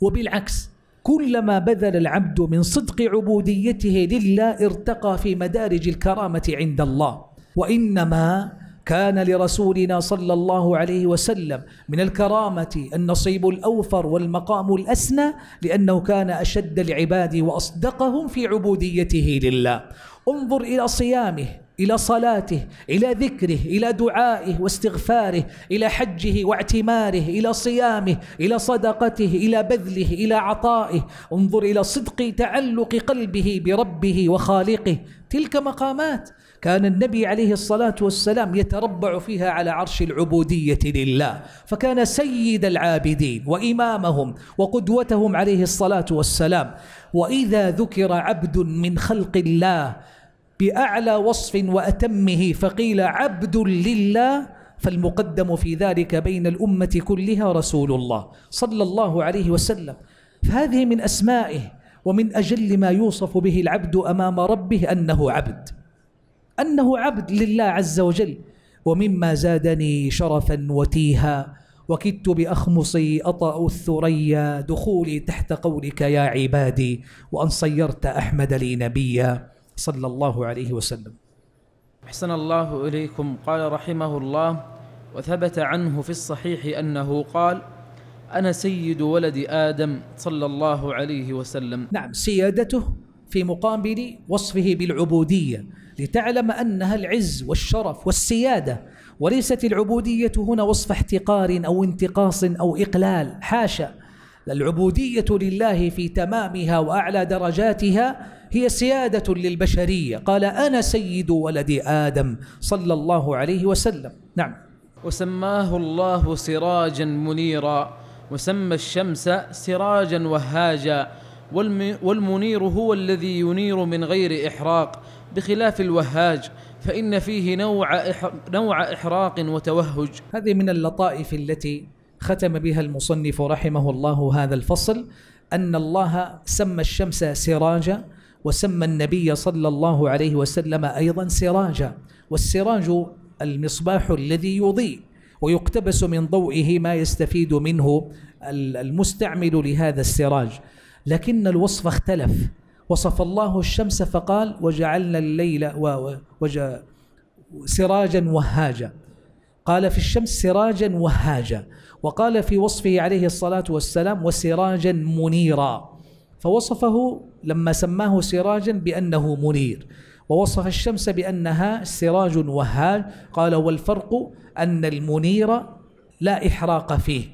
وبالعكس كلما بذل العبد من صدق عبوديته لله ارتقى في مدارج الكرامة عند الله وإنما كان لرسولنا صلى الله عليه وسلم من الكرامة النصيب الأوفر والمقام الأسنى لأنه كان أشد العباد وأصدقهم في عبوديته لله انظر إلى صيامه الى صلاته الى ذكره الى دعائه واستغفاره الى حجه واعتماره الى صيامه الى صدقته الى بذله الى عطائه انظر الى صدق تعلق قلبه بربه وخالقه تلك مقامات كان النبي عليه الصلاه والسلام يتربع فيها على عرش العبوديه لله فكان سيد العابدين وامامهم وقدوتهم عليه الصلاه والسلام واذا ذكر عبد من خلق الله بأعلى وصف وأتمه فقيل عبد لله فالمقدم في ذلك بين الأمة كلها رسول الله صلى الله عليه وسلم فهذه من أسمائه ومن أجل ما يوصف به العبد أمام ربه أنه عبد أنه عبد لله عز وجل ومما زادني شرفا وتيها وكدت بأخمصي أطأ الثريا دخولي تحت قولك يا عبادي وأن صيرت أحمد لي نبيا صلى الله عليه وسلم احسن الله اليكم قال رحمه الله وثبت عنه في الصحيح انه قال انا سيد ولد ادم صلى الله عليه وسلم نعم سيادته في مقابل وصفه بالعبوديه لتعلم انها العز والشرف والسياده وليست العبوديه هنا وصف احتقار او انتقاص او اقلال حاشا العبوديه لله في تمامها واعلى درجاتها هي سيادة للبشرية قال أنا سيد ولد آدم صلى الله عليه وسلم نعم وسماه الله سراجا منيرا وسمى الشمس سراجا وهاجا والمنير هو الذي ينير من غير إحراق بخلاف الوهاج فإن فيه نوع نوع إحراق وتوهج هذه من اللطائف التي ختم بها المصنف رحمه الله هذا الفصل أن الله سمى الشمس سراجا وسمى النبي صلى الله عليه وسلم أيضا سراجا والسراج المصباح الذي يضيء ويقتبس من ضوئه ما يستفيد منه المستعمل لهذا السراج لكن الوصف اختلف وصف الله الشمس فقال وجعلنا الليل و وج... سراجا وهاجا قال في الشمس سراجا وهاجا وقال في وصفه عليه الصلاة والسلام وسراجا منيرا فوصفه لما سماه سراجا بأنه منير ووصف الشمس بأنها سراج وهاج قال والفرق أن المنير لا إحراق فيه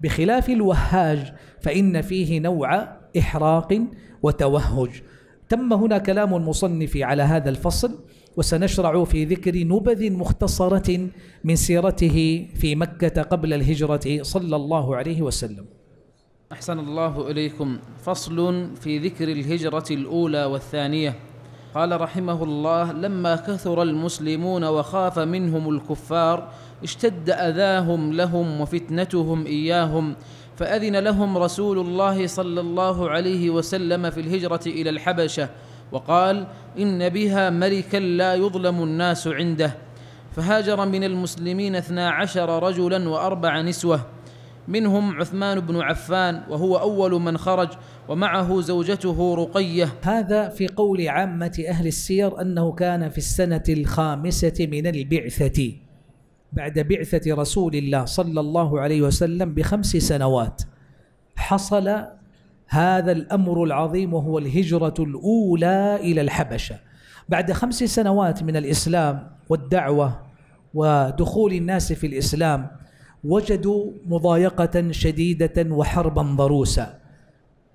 بخلاف الوهاج فإن فيه نوع إحراق وتوهج تم هنا كلام المصنف على هذا الفصل وسنشرع في ذكر نبذ مختصرة من سيرته في مكة قبل الهجرة صلى الله عليه وسلم أحسن الله إليكم فصل في ذكر الهجرة الأولى والثانية قال رحمه الله لما كثر المسلمون وخاف منهم الكفار اشتد أذاهم لهم وفتنتهم إياهم فأذن لهم رسول الله صلى الله عليه وسلم في الهجرة إلى الحبشة وقال إن بها ملكا لا يظلم الناس عنده فهاجر من المسلمين اثنا عشر رجلا وأربع نسوة منهم عثمان بن عفان وهو اول من خرج ومعه زوجته رقيه هذا في قول عامه اهل السير انه كان في السنه الخامسه من البعثه بعد بعثه رسول الله صلى الله عليه وسلم بخمس سنوات حصل هذا الامر العظيم وهو الهجره الاولى الى الحبشه بعد خمس سنوات من الاسلام والدعوه ودخول الناس في الاسلام وجدوا مضايقة شديدة وحربا ضروسا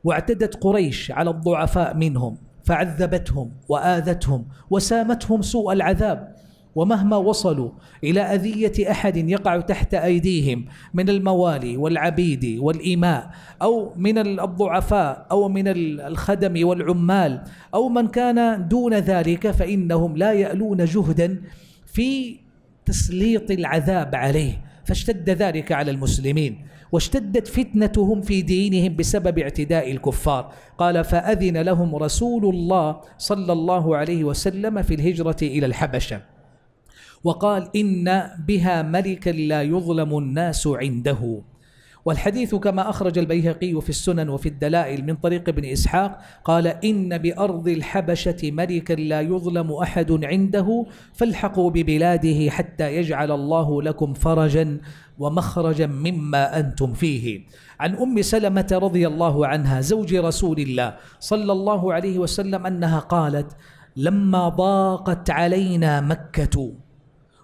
واعتدت قريش على الضعفاء منهم فعذبتهم وآذتهم وسامتهم سوء العذاب ومهما وصلوا إلى أذية أحد يقع تحت أيديهم من الموالي والعبيد والإماء أو من الضعفاء أو من الخدم والعمال أو من كان دون ذلك فإنهم لا يألون جهدا في تسليط العذاب عليه فاشتد ذلك على المسلمين واشتدت فتنتهم في دينهم بسبب اعتداء الكفار قال فأذن لهم رسول الله صلى الله عليه وسلم في الهجرة إلى الحبشة وقال إن بها ملكا لا يظلم الناس عنده والحديث كما أخرج البيهقي في السنن وفي الدلائل من طريق ابن إسحاق قال إن بأرض الحبشة ملكا لا يظلم أحد عنده فالحقوا ببلاده حتى يجعل الله لكم فرجا ومخرجا مما أنتم فيه عن أم سلمة رضي الله عنها زوج رسول الله صلى الله عليه وسلم أنها قالت لما ضاقت علينا مكة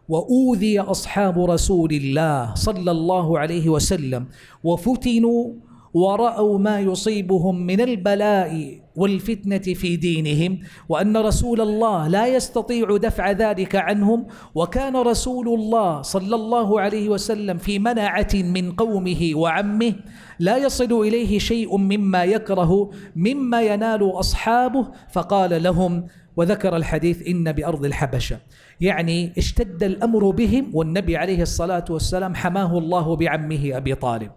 واوذي اصحاب رسول الله صلى الله عليه وسلم وفتنوا وراوا ما يصيبهم من البلاء والفتنة في دينهم وأن رسول الله لا يستطيع دفع ذلك عنهم وكان رسول الله صلى الله عليه وسلم في منعة من قومه وعمه لا يصل إليه شيء مما يكره مما ينال أصحابه فقال لهم وذكر الحديث إن بأرض الحبشة يعني اشتد الأمر بهم والنبي عليه الصلاة والسلام حماه الله بعمه أبي طالب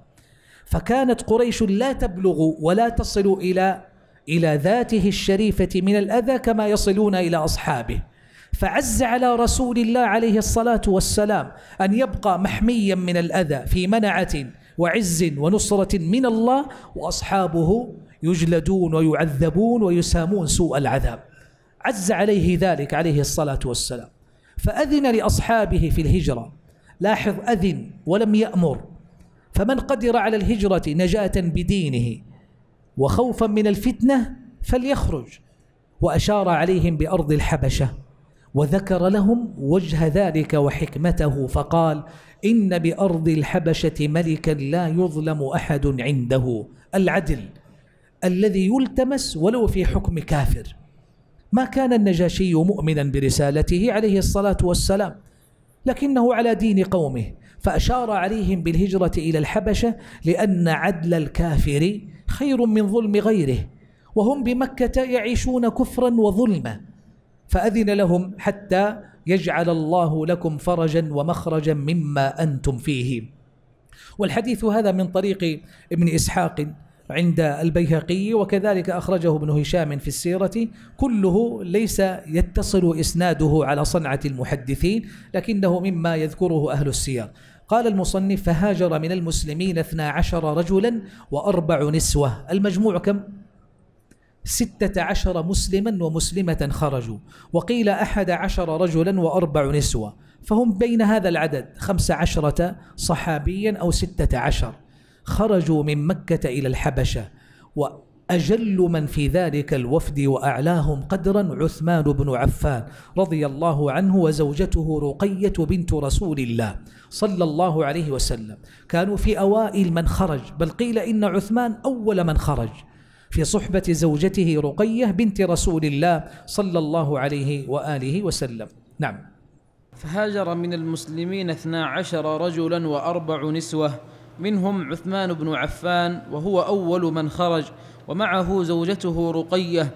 فكانت قريش لا تبلغ ولا تصل إلى إلى ذاته الشريفة من الأذى كما يصلون إلى أصحابه فعز على رسول الله عليه الصلاة والسلام أن يبقى محميا من الأذى في منعة وعز ونصرة من الله وأصحابه يجلدون ويعذبون ويسامون سوء العذاب عز عليه ذلك عليه الصلاة والسلام فأذن لأصحابه في الهجرة لاحظ أذن ولم يأمر فمن قدر على الهجرة نجاة بدينه وخوفا من الفتنة فليخرج وأشار عليهم بأرض الحبشة وذكر لهم وجه ذلك وحكمته فقال إن بأرض الحبشة ملكا لا يظلم أحد عنده العدل الذي يلتمس ولو في حكم كافر ما كان النجاشي مؤمنا برسالته عليه الصلاة والسلام لكنه على دين قومه فأشار عليهم بالهجرة إلى الحبشة لأن عدل الكافر خير من ظلم غيره وهم بمكة يعيشون كفرا وظلما فأذن لهم حتى يجعل الله لكم فرجا ومخرجا مما أنتم فيه والحديث هذا من طريق ابن إسحاق عند البيهقي وكذلك أخرجه ابن هشام في السيرة كله ليس يتصل إسناده على صنعة المحدثين لكنه مما يذكره أهل السير قال المصنف فهاجر من المسلمين اثنا عشر رجلا وأربع نسوة المجموع كم؟ ستة عشر مسلما ومسلمة خرجوا وقيل أحد عشر رجلا وأربع نسوة فهم بين هذا العدد خمس عشرة صحابيا أو ستة عشر خرجوا من مكة إلى الحبشة و أجل من في ذلك الوفد وأعلاهم قدرا عثمان بن عفان رضي الله عنه وزوجته رقية بنت رسول الله صلى الله عليه وسلم كانوا في أوائل من خرج بل قيل إن عثمان أول من خرج في صحبة زوجته رقية بنت رسول الله صلى الله عليه وآله وسلم نعم فهاجر من المسلمين اثنا عشر رجلا وأربع نسوة منهم عثمان بن عفان وهو أول من خرج ومعه زوجته رقية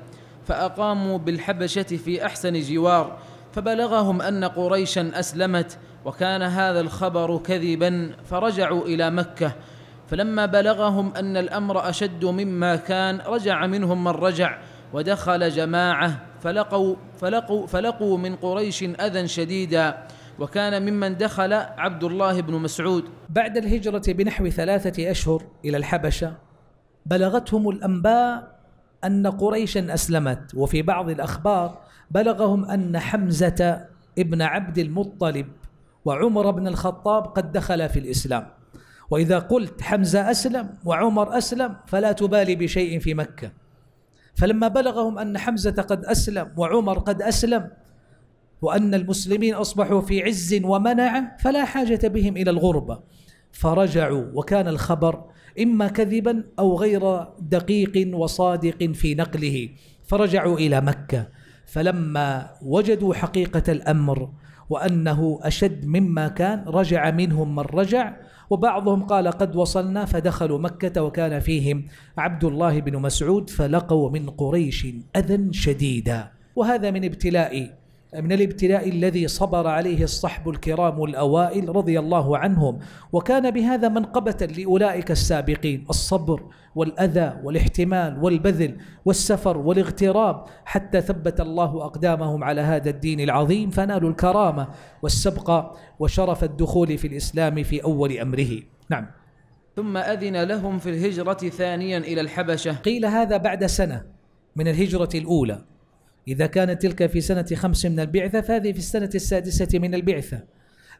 فأقاموا بالحبشة في أحسن جوار فبلغهم أن قريشا أسلمت وكان هذا الخبر كذبا فرجعوا إلى مكة فلما بلغهم أن الأمر أشد مما كان رجع منهم من رجع ودخل جماعة فلقوا, فلقوا, فلقوا من قريش أذى شديدا وكان ممن دخل عبد الله بن مسعود بعد الهجرة بنحو ثلاثة أشهر إلى الحبشة بلغتهم الأنباء أن قريشا أسلمت وفي بعض الأخبار بلغهم أن حمزة ابن عبد المطلب وعمر بن الخطاب قد دخل في الإسلام وإذا قلت حمزة أسلم وعمر أسلم فلا تبالي بشيء في مكة فلما بلغهم أن حمزة قد أسلم وعمر قد أسلم وأن المسلمين أصبحوا في عز ومنع فلا حاجة بهم إلى الغربة فرجعوا وكان الخبر إما كذبا أو غير دقيق وصادق في نقله فرجعوا إلى مكة فلما وجدوا حقيقة الأمر وأنه أشد مما كان رجع منهم من رجع وبعضهم قال قد وصلنا فدخلوا مكة وكان فيهم عبد الله بن مسعود فلقوا من قريش أذى شديدا وهذا من ابتلاء من الابتلاء الذي صبر عليه الصحب الكرام الأوائل رضي الله عنهم وكان بهذا منقبة لأولئك السابقين الصبر والأذى والاحتمال والبذل والسفر والاغتراب حتى ثبت الله أقدامهم على هذا الدين العظيم فنالوا الكرامة والسبقة وشرف الدخول في الإسلام في أول أمره نعم ثم أذن لهم في الهجرة ثانيا إلى الحبشة قيل هذا بعد سنة من الهجرة الأولى إذا كانت تلك في سنة خمس من البعثة فهذه في السنة السادسة من البعثة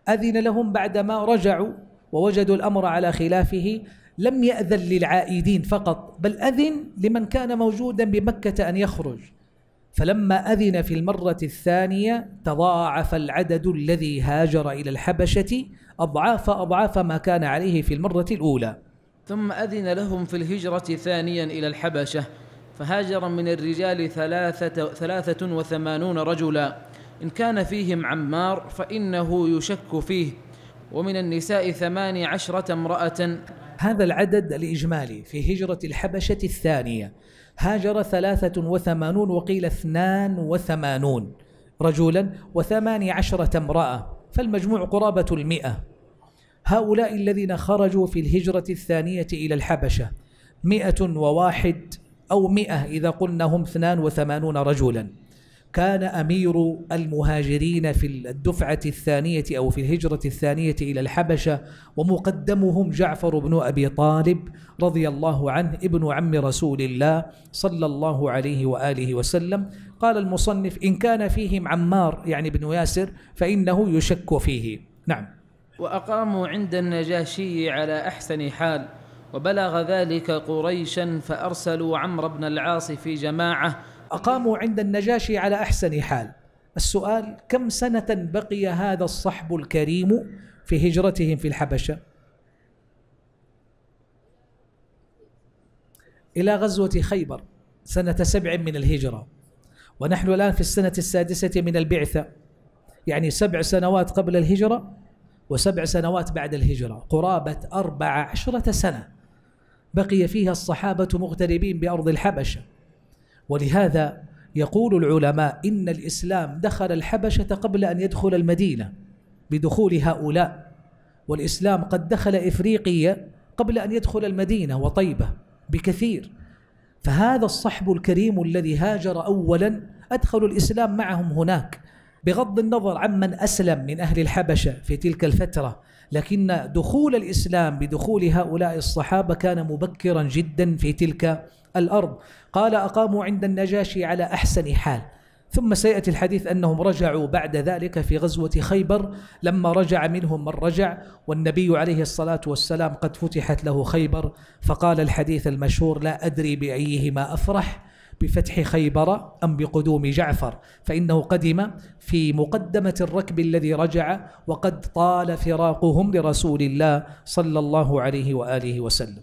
أذن لهم بعدما رجعوا ووجدوا الأمر على خلافه لم يأذن للعائدين فقط بل أذن لمن كان موجودا بمكة أن يخرج فلما أذن في المرة الثانية تضاعف العدد الذي هاجر إلى الحبشة أضعاف أضعاف ما كان عليه في المرة الأولى ثم أذن لهم في الهجرة ثانيا إلى الحبشة فهاجر من الرجال ثلاثة, ثلاثة وثمانون رجلا إن كان فيهم عمار فإنه يشك فيه ومن النساء ثماني عشرة امرأة هذا العدد الإجمالي في هجرة الحبشة الثانية هاجر ثلاثة وثمانون وقيل اثنان وثمانون رجلا وثماني عشرة امرأة فالمجموع قرابة المئة هؤلاء الذين خرجوا في الهجرة الثانية إلى الحبشة مئة وواحد أو مئة إذا قلنا هم 82 رجلا كان أمير المهاجرين في الدفعة الثانية أو في الهجرة الثانية إلى الحبشة ومقدمهم جعفر بن أبي طالب رضي الله عنه ابن عم رسول الله صلى الله عليه وآله وسلم قال المصنف إن كان فيهم عمار يعني بن ياسر فإنه يشك فيه نعم وأقاموا عند النجاشي على أحسن حال وبلغ ذلك قريشا فأرسلوا عمرو بن العاص في جماعة أقاموا عند النجاشي على أحسن حال السؤال كم سنة بقي هذا الصحب الكريم في هجرتهم في الحبشة إلى غزوة خيبر سنة سبع من الهجرة ونحن الآن في السنة السادسة من البعثة يعني سبع سنوات قبل الهجرة وسبع سنوات بعد الهجرة قرابة أربع عشرة سنة بقي فيها الصحابة مغتربين بأرض الحبشة ولهذا يقول العلماء إن الإسلام دخل الحبشة قبل أن يدخل المدينة بدخول هؤلاء والإسلام قد دخل إفريقيا قبل أن يدخل المدينة وطيبة بكثير فهذا الصحب الكريم الذي هاجر أولا أدخلوا الإسلام معهم هناك بغض النظر عمن أسلم من أهل الحبشة في تلك الفترة لكن دخول الإسلام بدخول هؤلاء الصحابة كان مبكرا جدا في تلك الأرض قال أقاموا عند النجاشي على أحسن حال ثم سيأتي الحديث أنهم رجعوا بعد ذلك في غزوة خيبر لما رجع منهم من رجع والنبي عليه الصلاة والسلام قد فتحت له خيبر فقال الحديث المشهور لا أدري بأيهما أفرح بفتح خيبر أم بقدوم جعفر فإنه قدم في مقدمة الركب الذي رجع وقد طال فراقهم لرسول الله صلى الله عليه وآله وسلم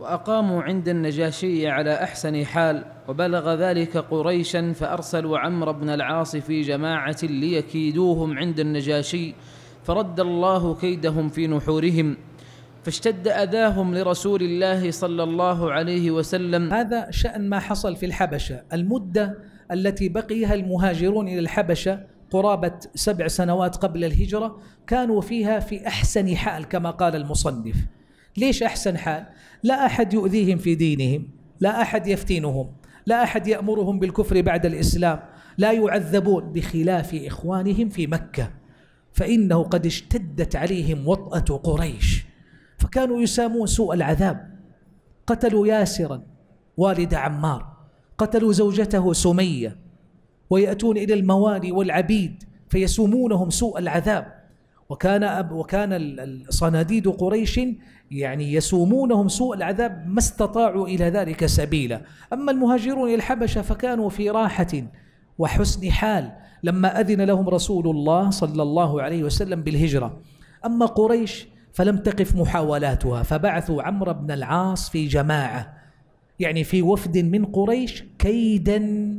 وأقاموا عند النجاشي على أحسن حال وبلغ ذلك قريشا فأرسلوا عمرو بن العاص في جماعة ليكيدوهم عند النجاشي فرد الله كيدهم في نحورهم فاشتد اذاهم لرسول الله صلى الله عليه وسلم هذا شان ما حصل في الحبشه المده التي بقيها المهاجرون الى الحبشه قرابه سبع سنوات قبل الهجره كانوا فيها في احسن حال كما قال المصنف ليش احسن حال لا احد يؤذيهم في دينهم لا احد يفتنهم لا احد يامرهم بالكفر بعد الاسلام لا يعذبون بخلاف اخوانهم في مكه فانه قد اشتدت عليهم وطاه قريش فكانوا يسامون سوء العذاب قتلوا ياسرا والد عمار قتلوا زوجته سميه وياتون الى الموالي والعبيد فيسومونهم سوء العذاب وكان أب وكان صناديد قريش يعني يسومونهم سوء العذاب ما استطاعوا الى ذلك سبيلا، اما المهاجرون الى الحبشه فكانوا في راحه وحسن حال لما اذن لهم رسول الله صلى الله عليه وسلم بالهجره، اما قريش فلم تقف محاولاتها فبعثوا عمرو بن العاص في جماعه يعني في وفد من قريش كيدا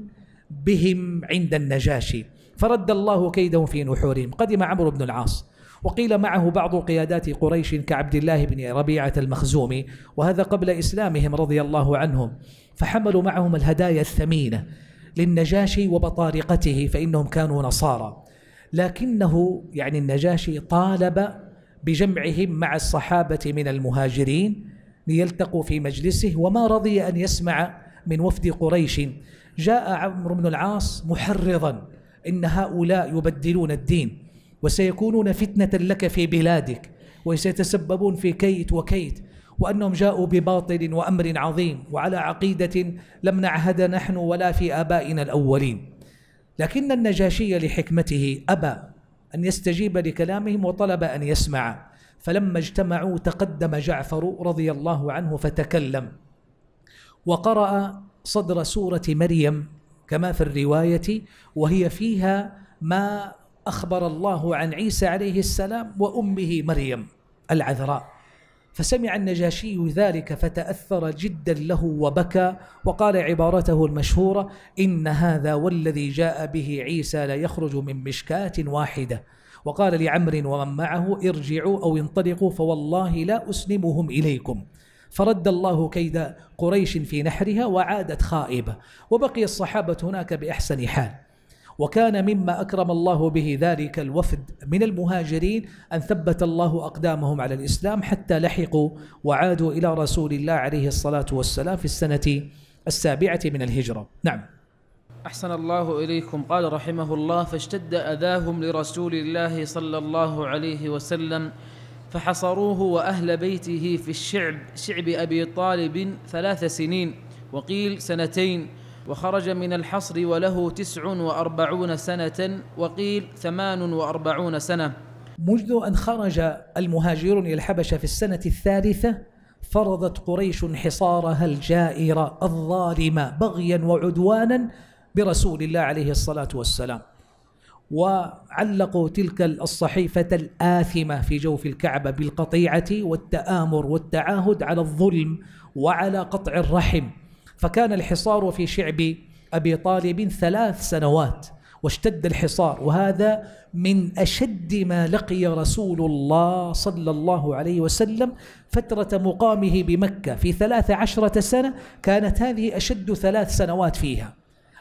بهم عند النجاشي فرد الله كيدهم في نحورهم قدم عمرو بن العاص وقيل معه بعض قيادات قريش كعبد الله بن ربيعة المخزومي وهذا قبل إسلامهم رضي الله عنهم فحملوا معهم الهدايا الثمينة للنجاشي وبطارقته فإنهم كانوا نصارى لكنه يعني النجاشي طالب بجمعهم مع الصحابة من المهاجرين ليلتقوا في مجلسه وما رضي أن يسمع من وفد قريش جاء عمرو بن العاص محرضا إن هؤلاء يبدلون الدين وسيكونون فتنة لك في بلادك وسيتسببون في كيت وكيت وأنهم جاءوا بباطل وأمر عظيم وعلى عقيدة لم نعهد نحن ولا في آبائنا الأولين لكن النجاشي لحكمته أبى أن يستجيب لكلامهم وطلب أن يسمع فلما اجتمعوا تقدم جعفر رضي الله عنه فتكلم وقرأ صدر سورة مريم كما في الرواية وهي فيها ما أخبر الله عن عيسى عليه السلام وأمه مريم العذراء فسمع النجاشي ذلك فتأثر جدا له وبكى وقال عبارته المشهورة إن هذا والذي جاء به عيسى لا يخرج من مشكاة واحدة وقال لعمر ومن معه ارجعوا أو انطلقوا فوالله لا أسلمهم إليكم فرد الله كيد قريش في نحرها وعادت خائبة وبقي الصحابة هناك بأحسن حال وكان مما أكرم الله به ذلك الوفد من المهاجرين أن ثبت الله أقدامهم على الإسلام حتى لحقوا وعادوا إلى رسول الله عليه الصلاة والسلام في السنة السابعة من الهجرة نعم أحسن الله إليكم قال رحمه الله فاشتد أذاهم لرسول الله صلى الله عليه وسلم فحصروه وأهل بيته في الشعب شعب أبي طالب ثلاث سنين وقيل سنتين وخرج من الحصر وله تسع وأربعون سنة وقيل ثمان وأربعون سنة منذ أن خرج المهاجرون إلى الحبشة في السنة الثالثة فرضت قريش حصارها الجائرة الظالمة بغيا وعدوانا برسول الله عليه الصلاة والسلام وعلقوا تلك الصحيفة الآثمة في جوف الكعبة بالقطيعة والتآمر والتعاهد على الظلم وعلى قطع الرحم فكان الحصار في شعب أبي طالب ثلاث سنوات واشتد الحصار وهذا من أشد ما لقي رسول الله صلى الله عليه وسلم فترة مقامه بمكة في ثلاث عشرة سنة كانت هذه أشد ثلاث سنوات فيها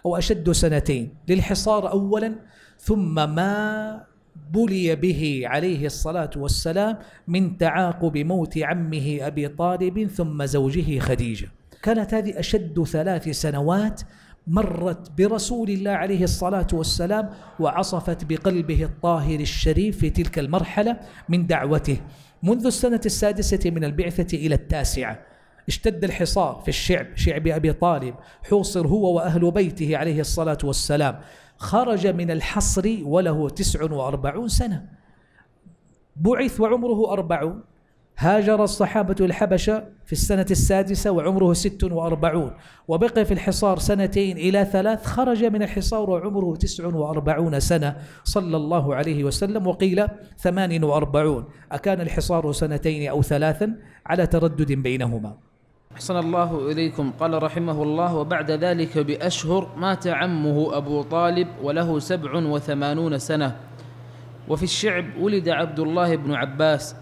أو أشد سنتين للحصار أولا ثم ما بلي به عليه الصلاة والسلام من تعاقب موت عمه أبي طالب ثم زوجه خديجة كانت هذه أشد ثلاث سنوات مرت برسول الله عليه الصلاة والسلام وعصفت بقلبه الطاهر الشريف في تلك المرحلة من دعوته منذ السنة السادسة من البعثة إلى التاسعة اشتد الحصار في الشعب شعب أبي طالب حوصر هو وأهل بيته عليه الصلاة والسلام خرج من الحصر وله تسع وأربعون سنة بعث وعمره أربعون هاجر الصحابة الحبشة في السنة السادسة وعمره ست وأربعون وبقي في الحصار سنتين إلى ثلاث خرج من الحصار وعمره تسع وأربعون سنة صلى الله عليه وسلم وقيل ثمان وأربعون أكان الحصار سنتين أو ثلاثا على تردد بينهما أحسن الله إليكم قال رحمه الله وبعد ذلك بأشهر مات عمه أبو طالب وله سبع وثمانون سنة وفي الشعب ولد عبد الله بن عباس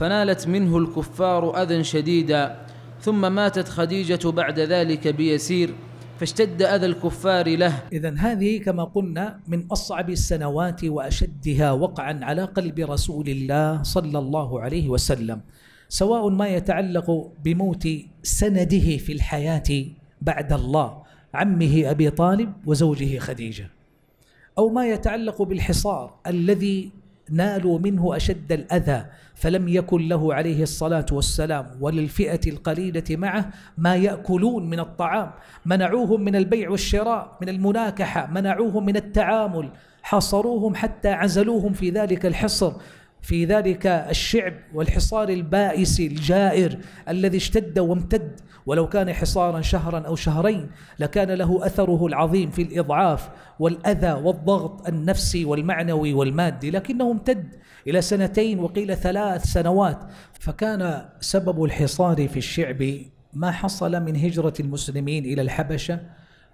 فنالت منه الكفار أذى شديدا ثم ماتت خديجة بعد ذلك بيسير فاشتد أذى الكفار له إذا هذه كما قلنا من أصعب السنوات وأشدها وقعا على قلب رسول الله صلى الله عليه وسلم سواء ما يتعلق بموت سنده في الحياة بعد الله عمه أبي طالب وزوجه خديجة أو ما يتعلق بالحصار الذي نالوا منه أشد الأذى فلم يكن له عليه الصلاة والسلام وللفئة القليلة معه ما يأكلون من الطعام منعوهم من البيع والشراء من المناكحة منعوهم من التعامل حاصروهم حتى عزلوهم في ذلك الحصر في ذلك الشعب والحصار البائس الجائر الذي اشتد وامتد ولو كان حصارا شهرا أو شهرين لكان له أثره العظيم في الإضعاف والأذى والضغط النفسي والمعنوي والمادي لكنه امتد إلى سنتين وقيل ثلاث سنوات فكان سبب الحصار في الشعب ما حصل من هجرة المسلمين إلى الحبشة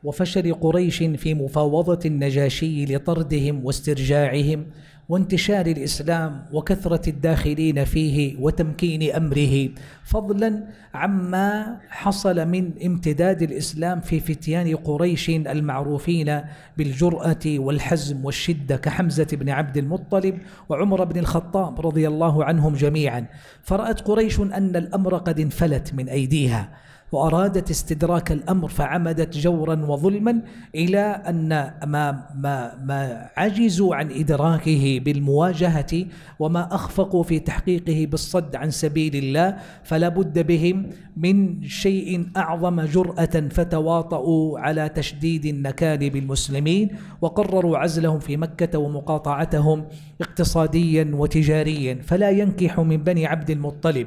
وفشل قريش في مفاوضة النجاشي لطردهم واسترجاعهم وانتشار الاسلام وكثره الداخلين فيه وتمكين امره فضلا عما حصل من امتداد الاسلام في فتيان قريش المعروفين بالجراه والحزم والشده كحمزه بن عبد المطلب وعمر بن الخطاب رضي الله عنهم جميعا فرات قريش ان الامر قد انفلت من ايديها وأرادت استدراك الأمر فعمدت جورا وظلما إلى أن ما, ما, ما عجزوا عن إدراكه بالمواجهة وما أخفقوا في تحقيقه بالصد عن سبيل الله فلا بد بهم من شيء أعظم جرأة فتواطؤوا على تشديد النكال بالمسلمين وقرروا عزلهم في مكة ومقاطعتهم اقتصاديا وتجاريا فلا ينكح من بني عبد المطلب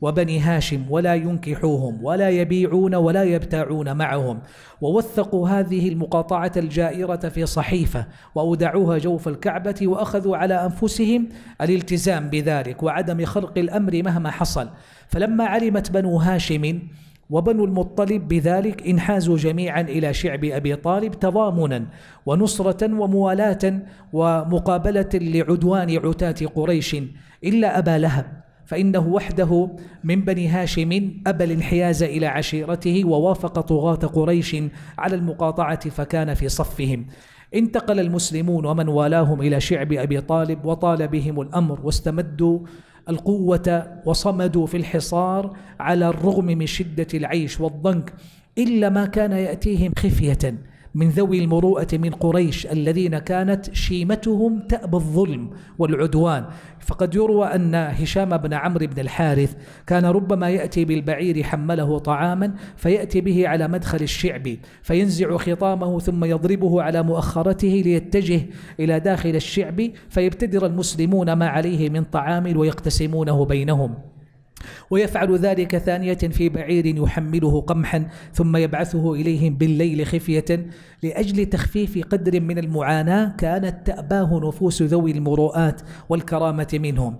وبني هاشم ولا ينكحوهم ولا يبيعون ولا يبتاعون معهم ووثقوا هذه المقاطعة الجائرة في صحيفة وأودعوها جوف الكعبة وأخذوا على أنفسهم الالتزام بذلك وعدم خلق الأمر مهما حصل فلما علمت بنو هاشم وبنو المطلب بذلك انحازوا جميعا الى شعب ابي طالب تضامنا ونصره وموالاه ومقابله لعدوان عتاه قريش الا ابا لهب فإنه وحده من بني هاشم أبى الانحياز إلى عشيرته ووافق طغاة قريش على المقاطعة فكان في صفهم انتقل المسلمون ومن والاهم إلى شعب أبي طالب وطال بهم الأمر واستمدوا القوة وصمدوا في الحصار على الرغم من شدة العيش والضنك إلا ما كان يأتيهم خفية من ذوي المروءة من قريش الذين كانت شيمتهم تأبى الظلم والعدوان فقد يروى أن هشام بن عمرو بن الحارث كان ربما يأتي بالبعير حمله طعاما فيأتي به على مدخل الشعب فينزع خطامه ثم يضربه على مؤخرته ليتجه إلى داخل الشعب فيبتدر المسلمون ما عليه من طعام ويقتسمونه بينهم ويفعل ذلك ثانية في بعير يحمله قمحا ثم يبعثه إليهم بالليل خفية لأجل تخفيف قدر من المعاناة كانت تأباه نفوس ذوي المروءات والكرامة منهم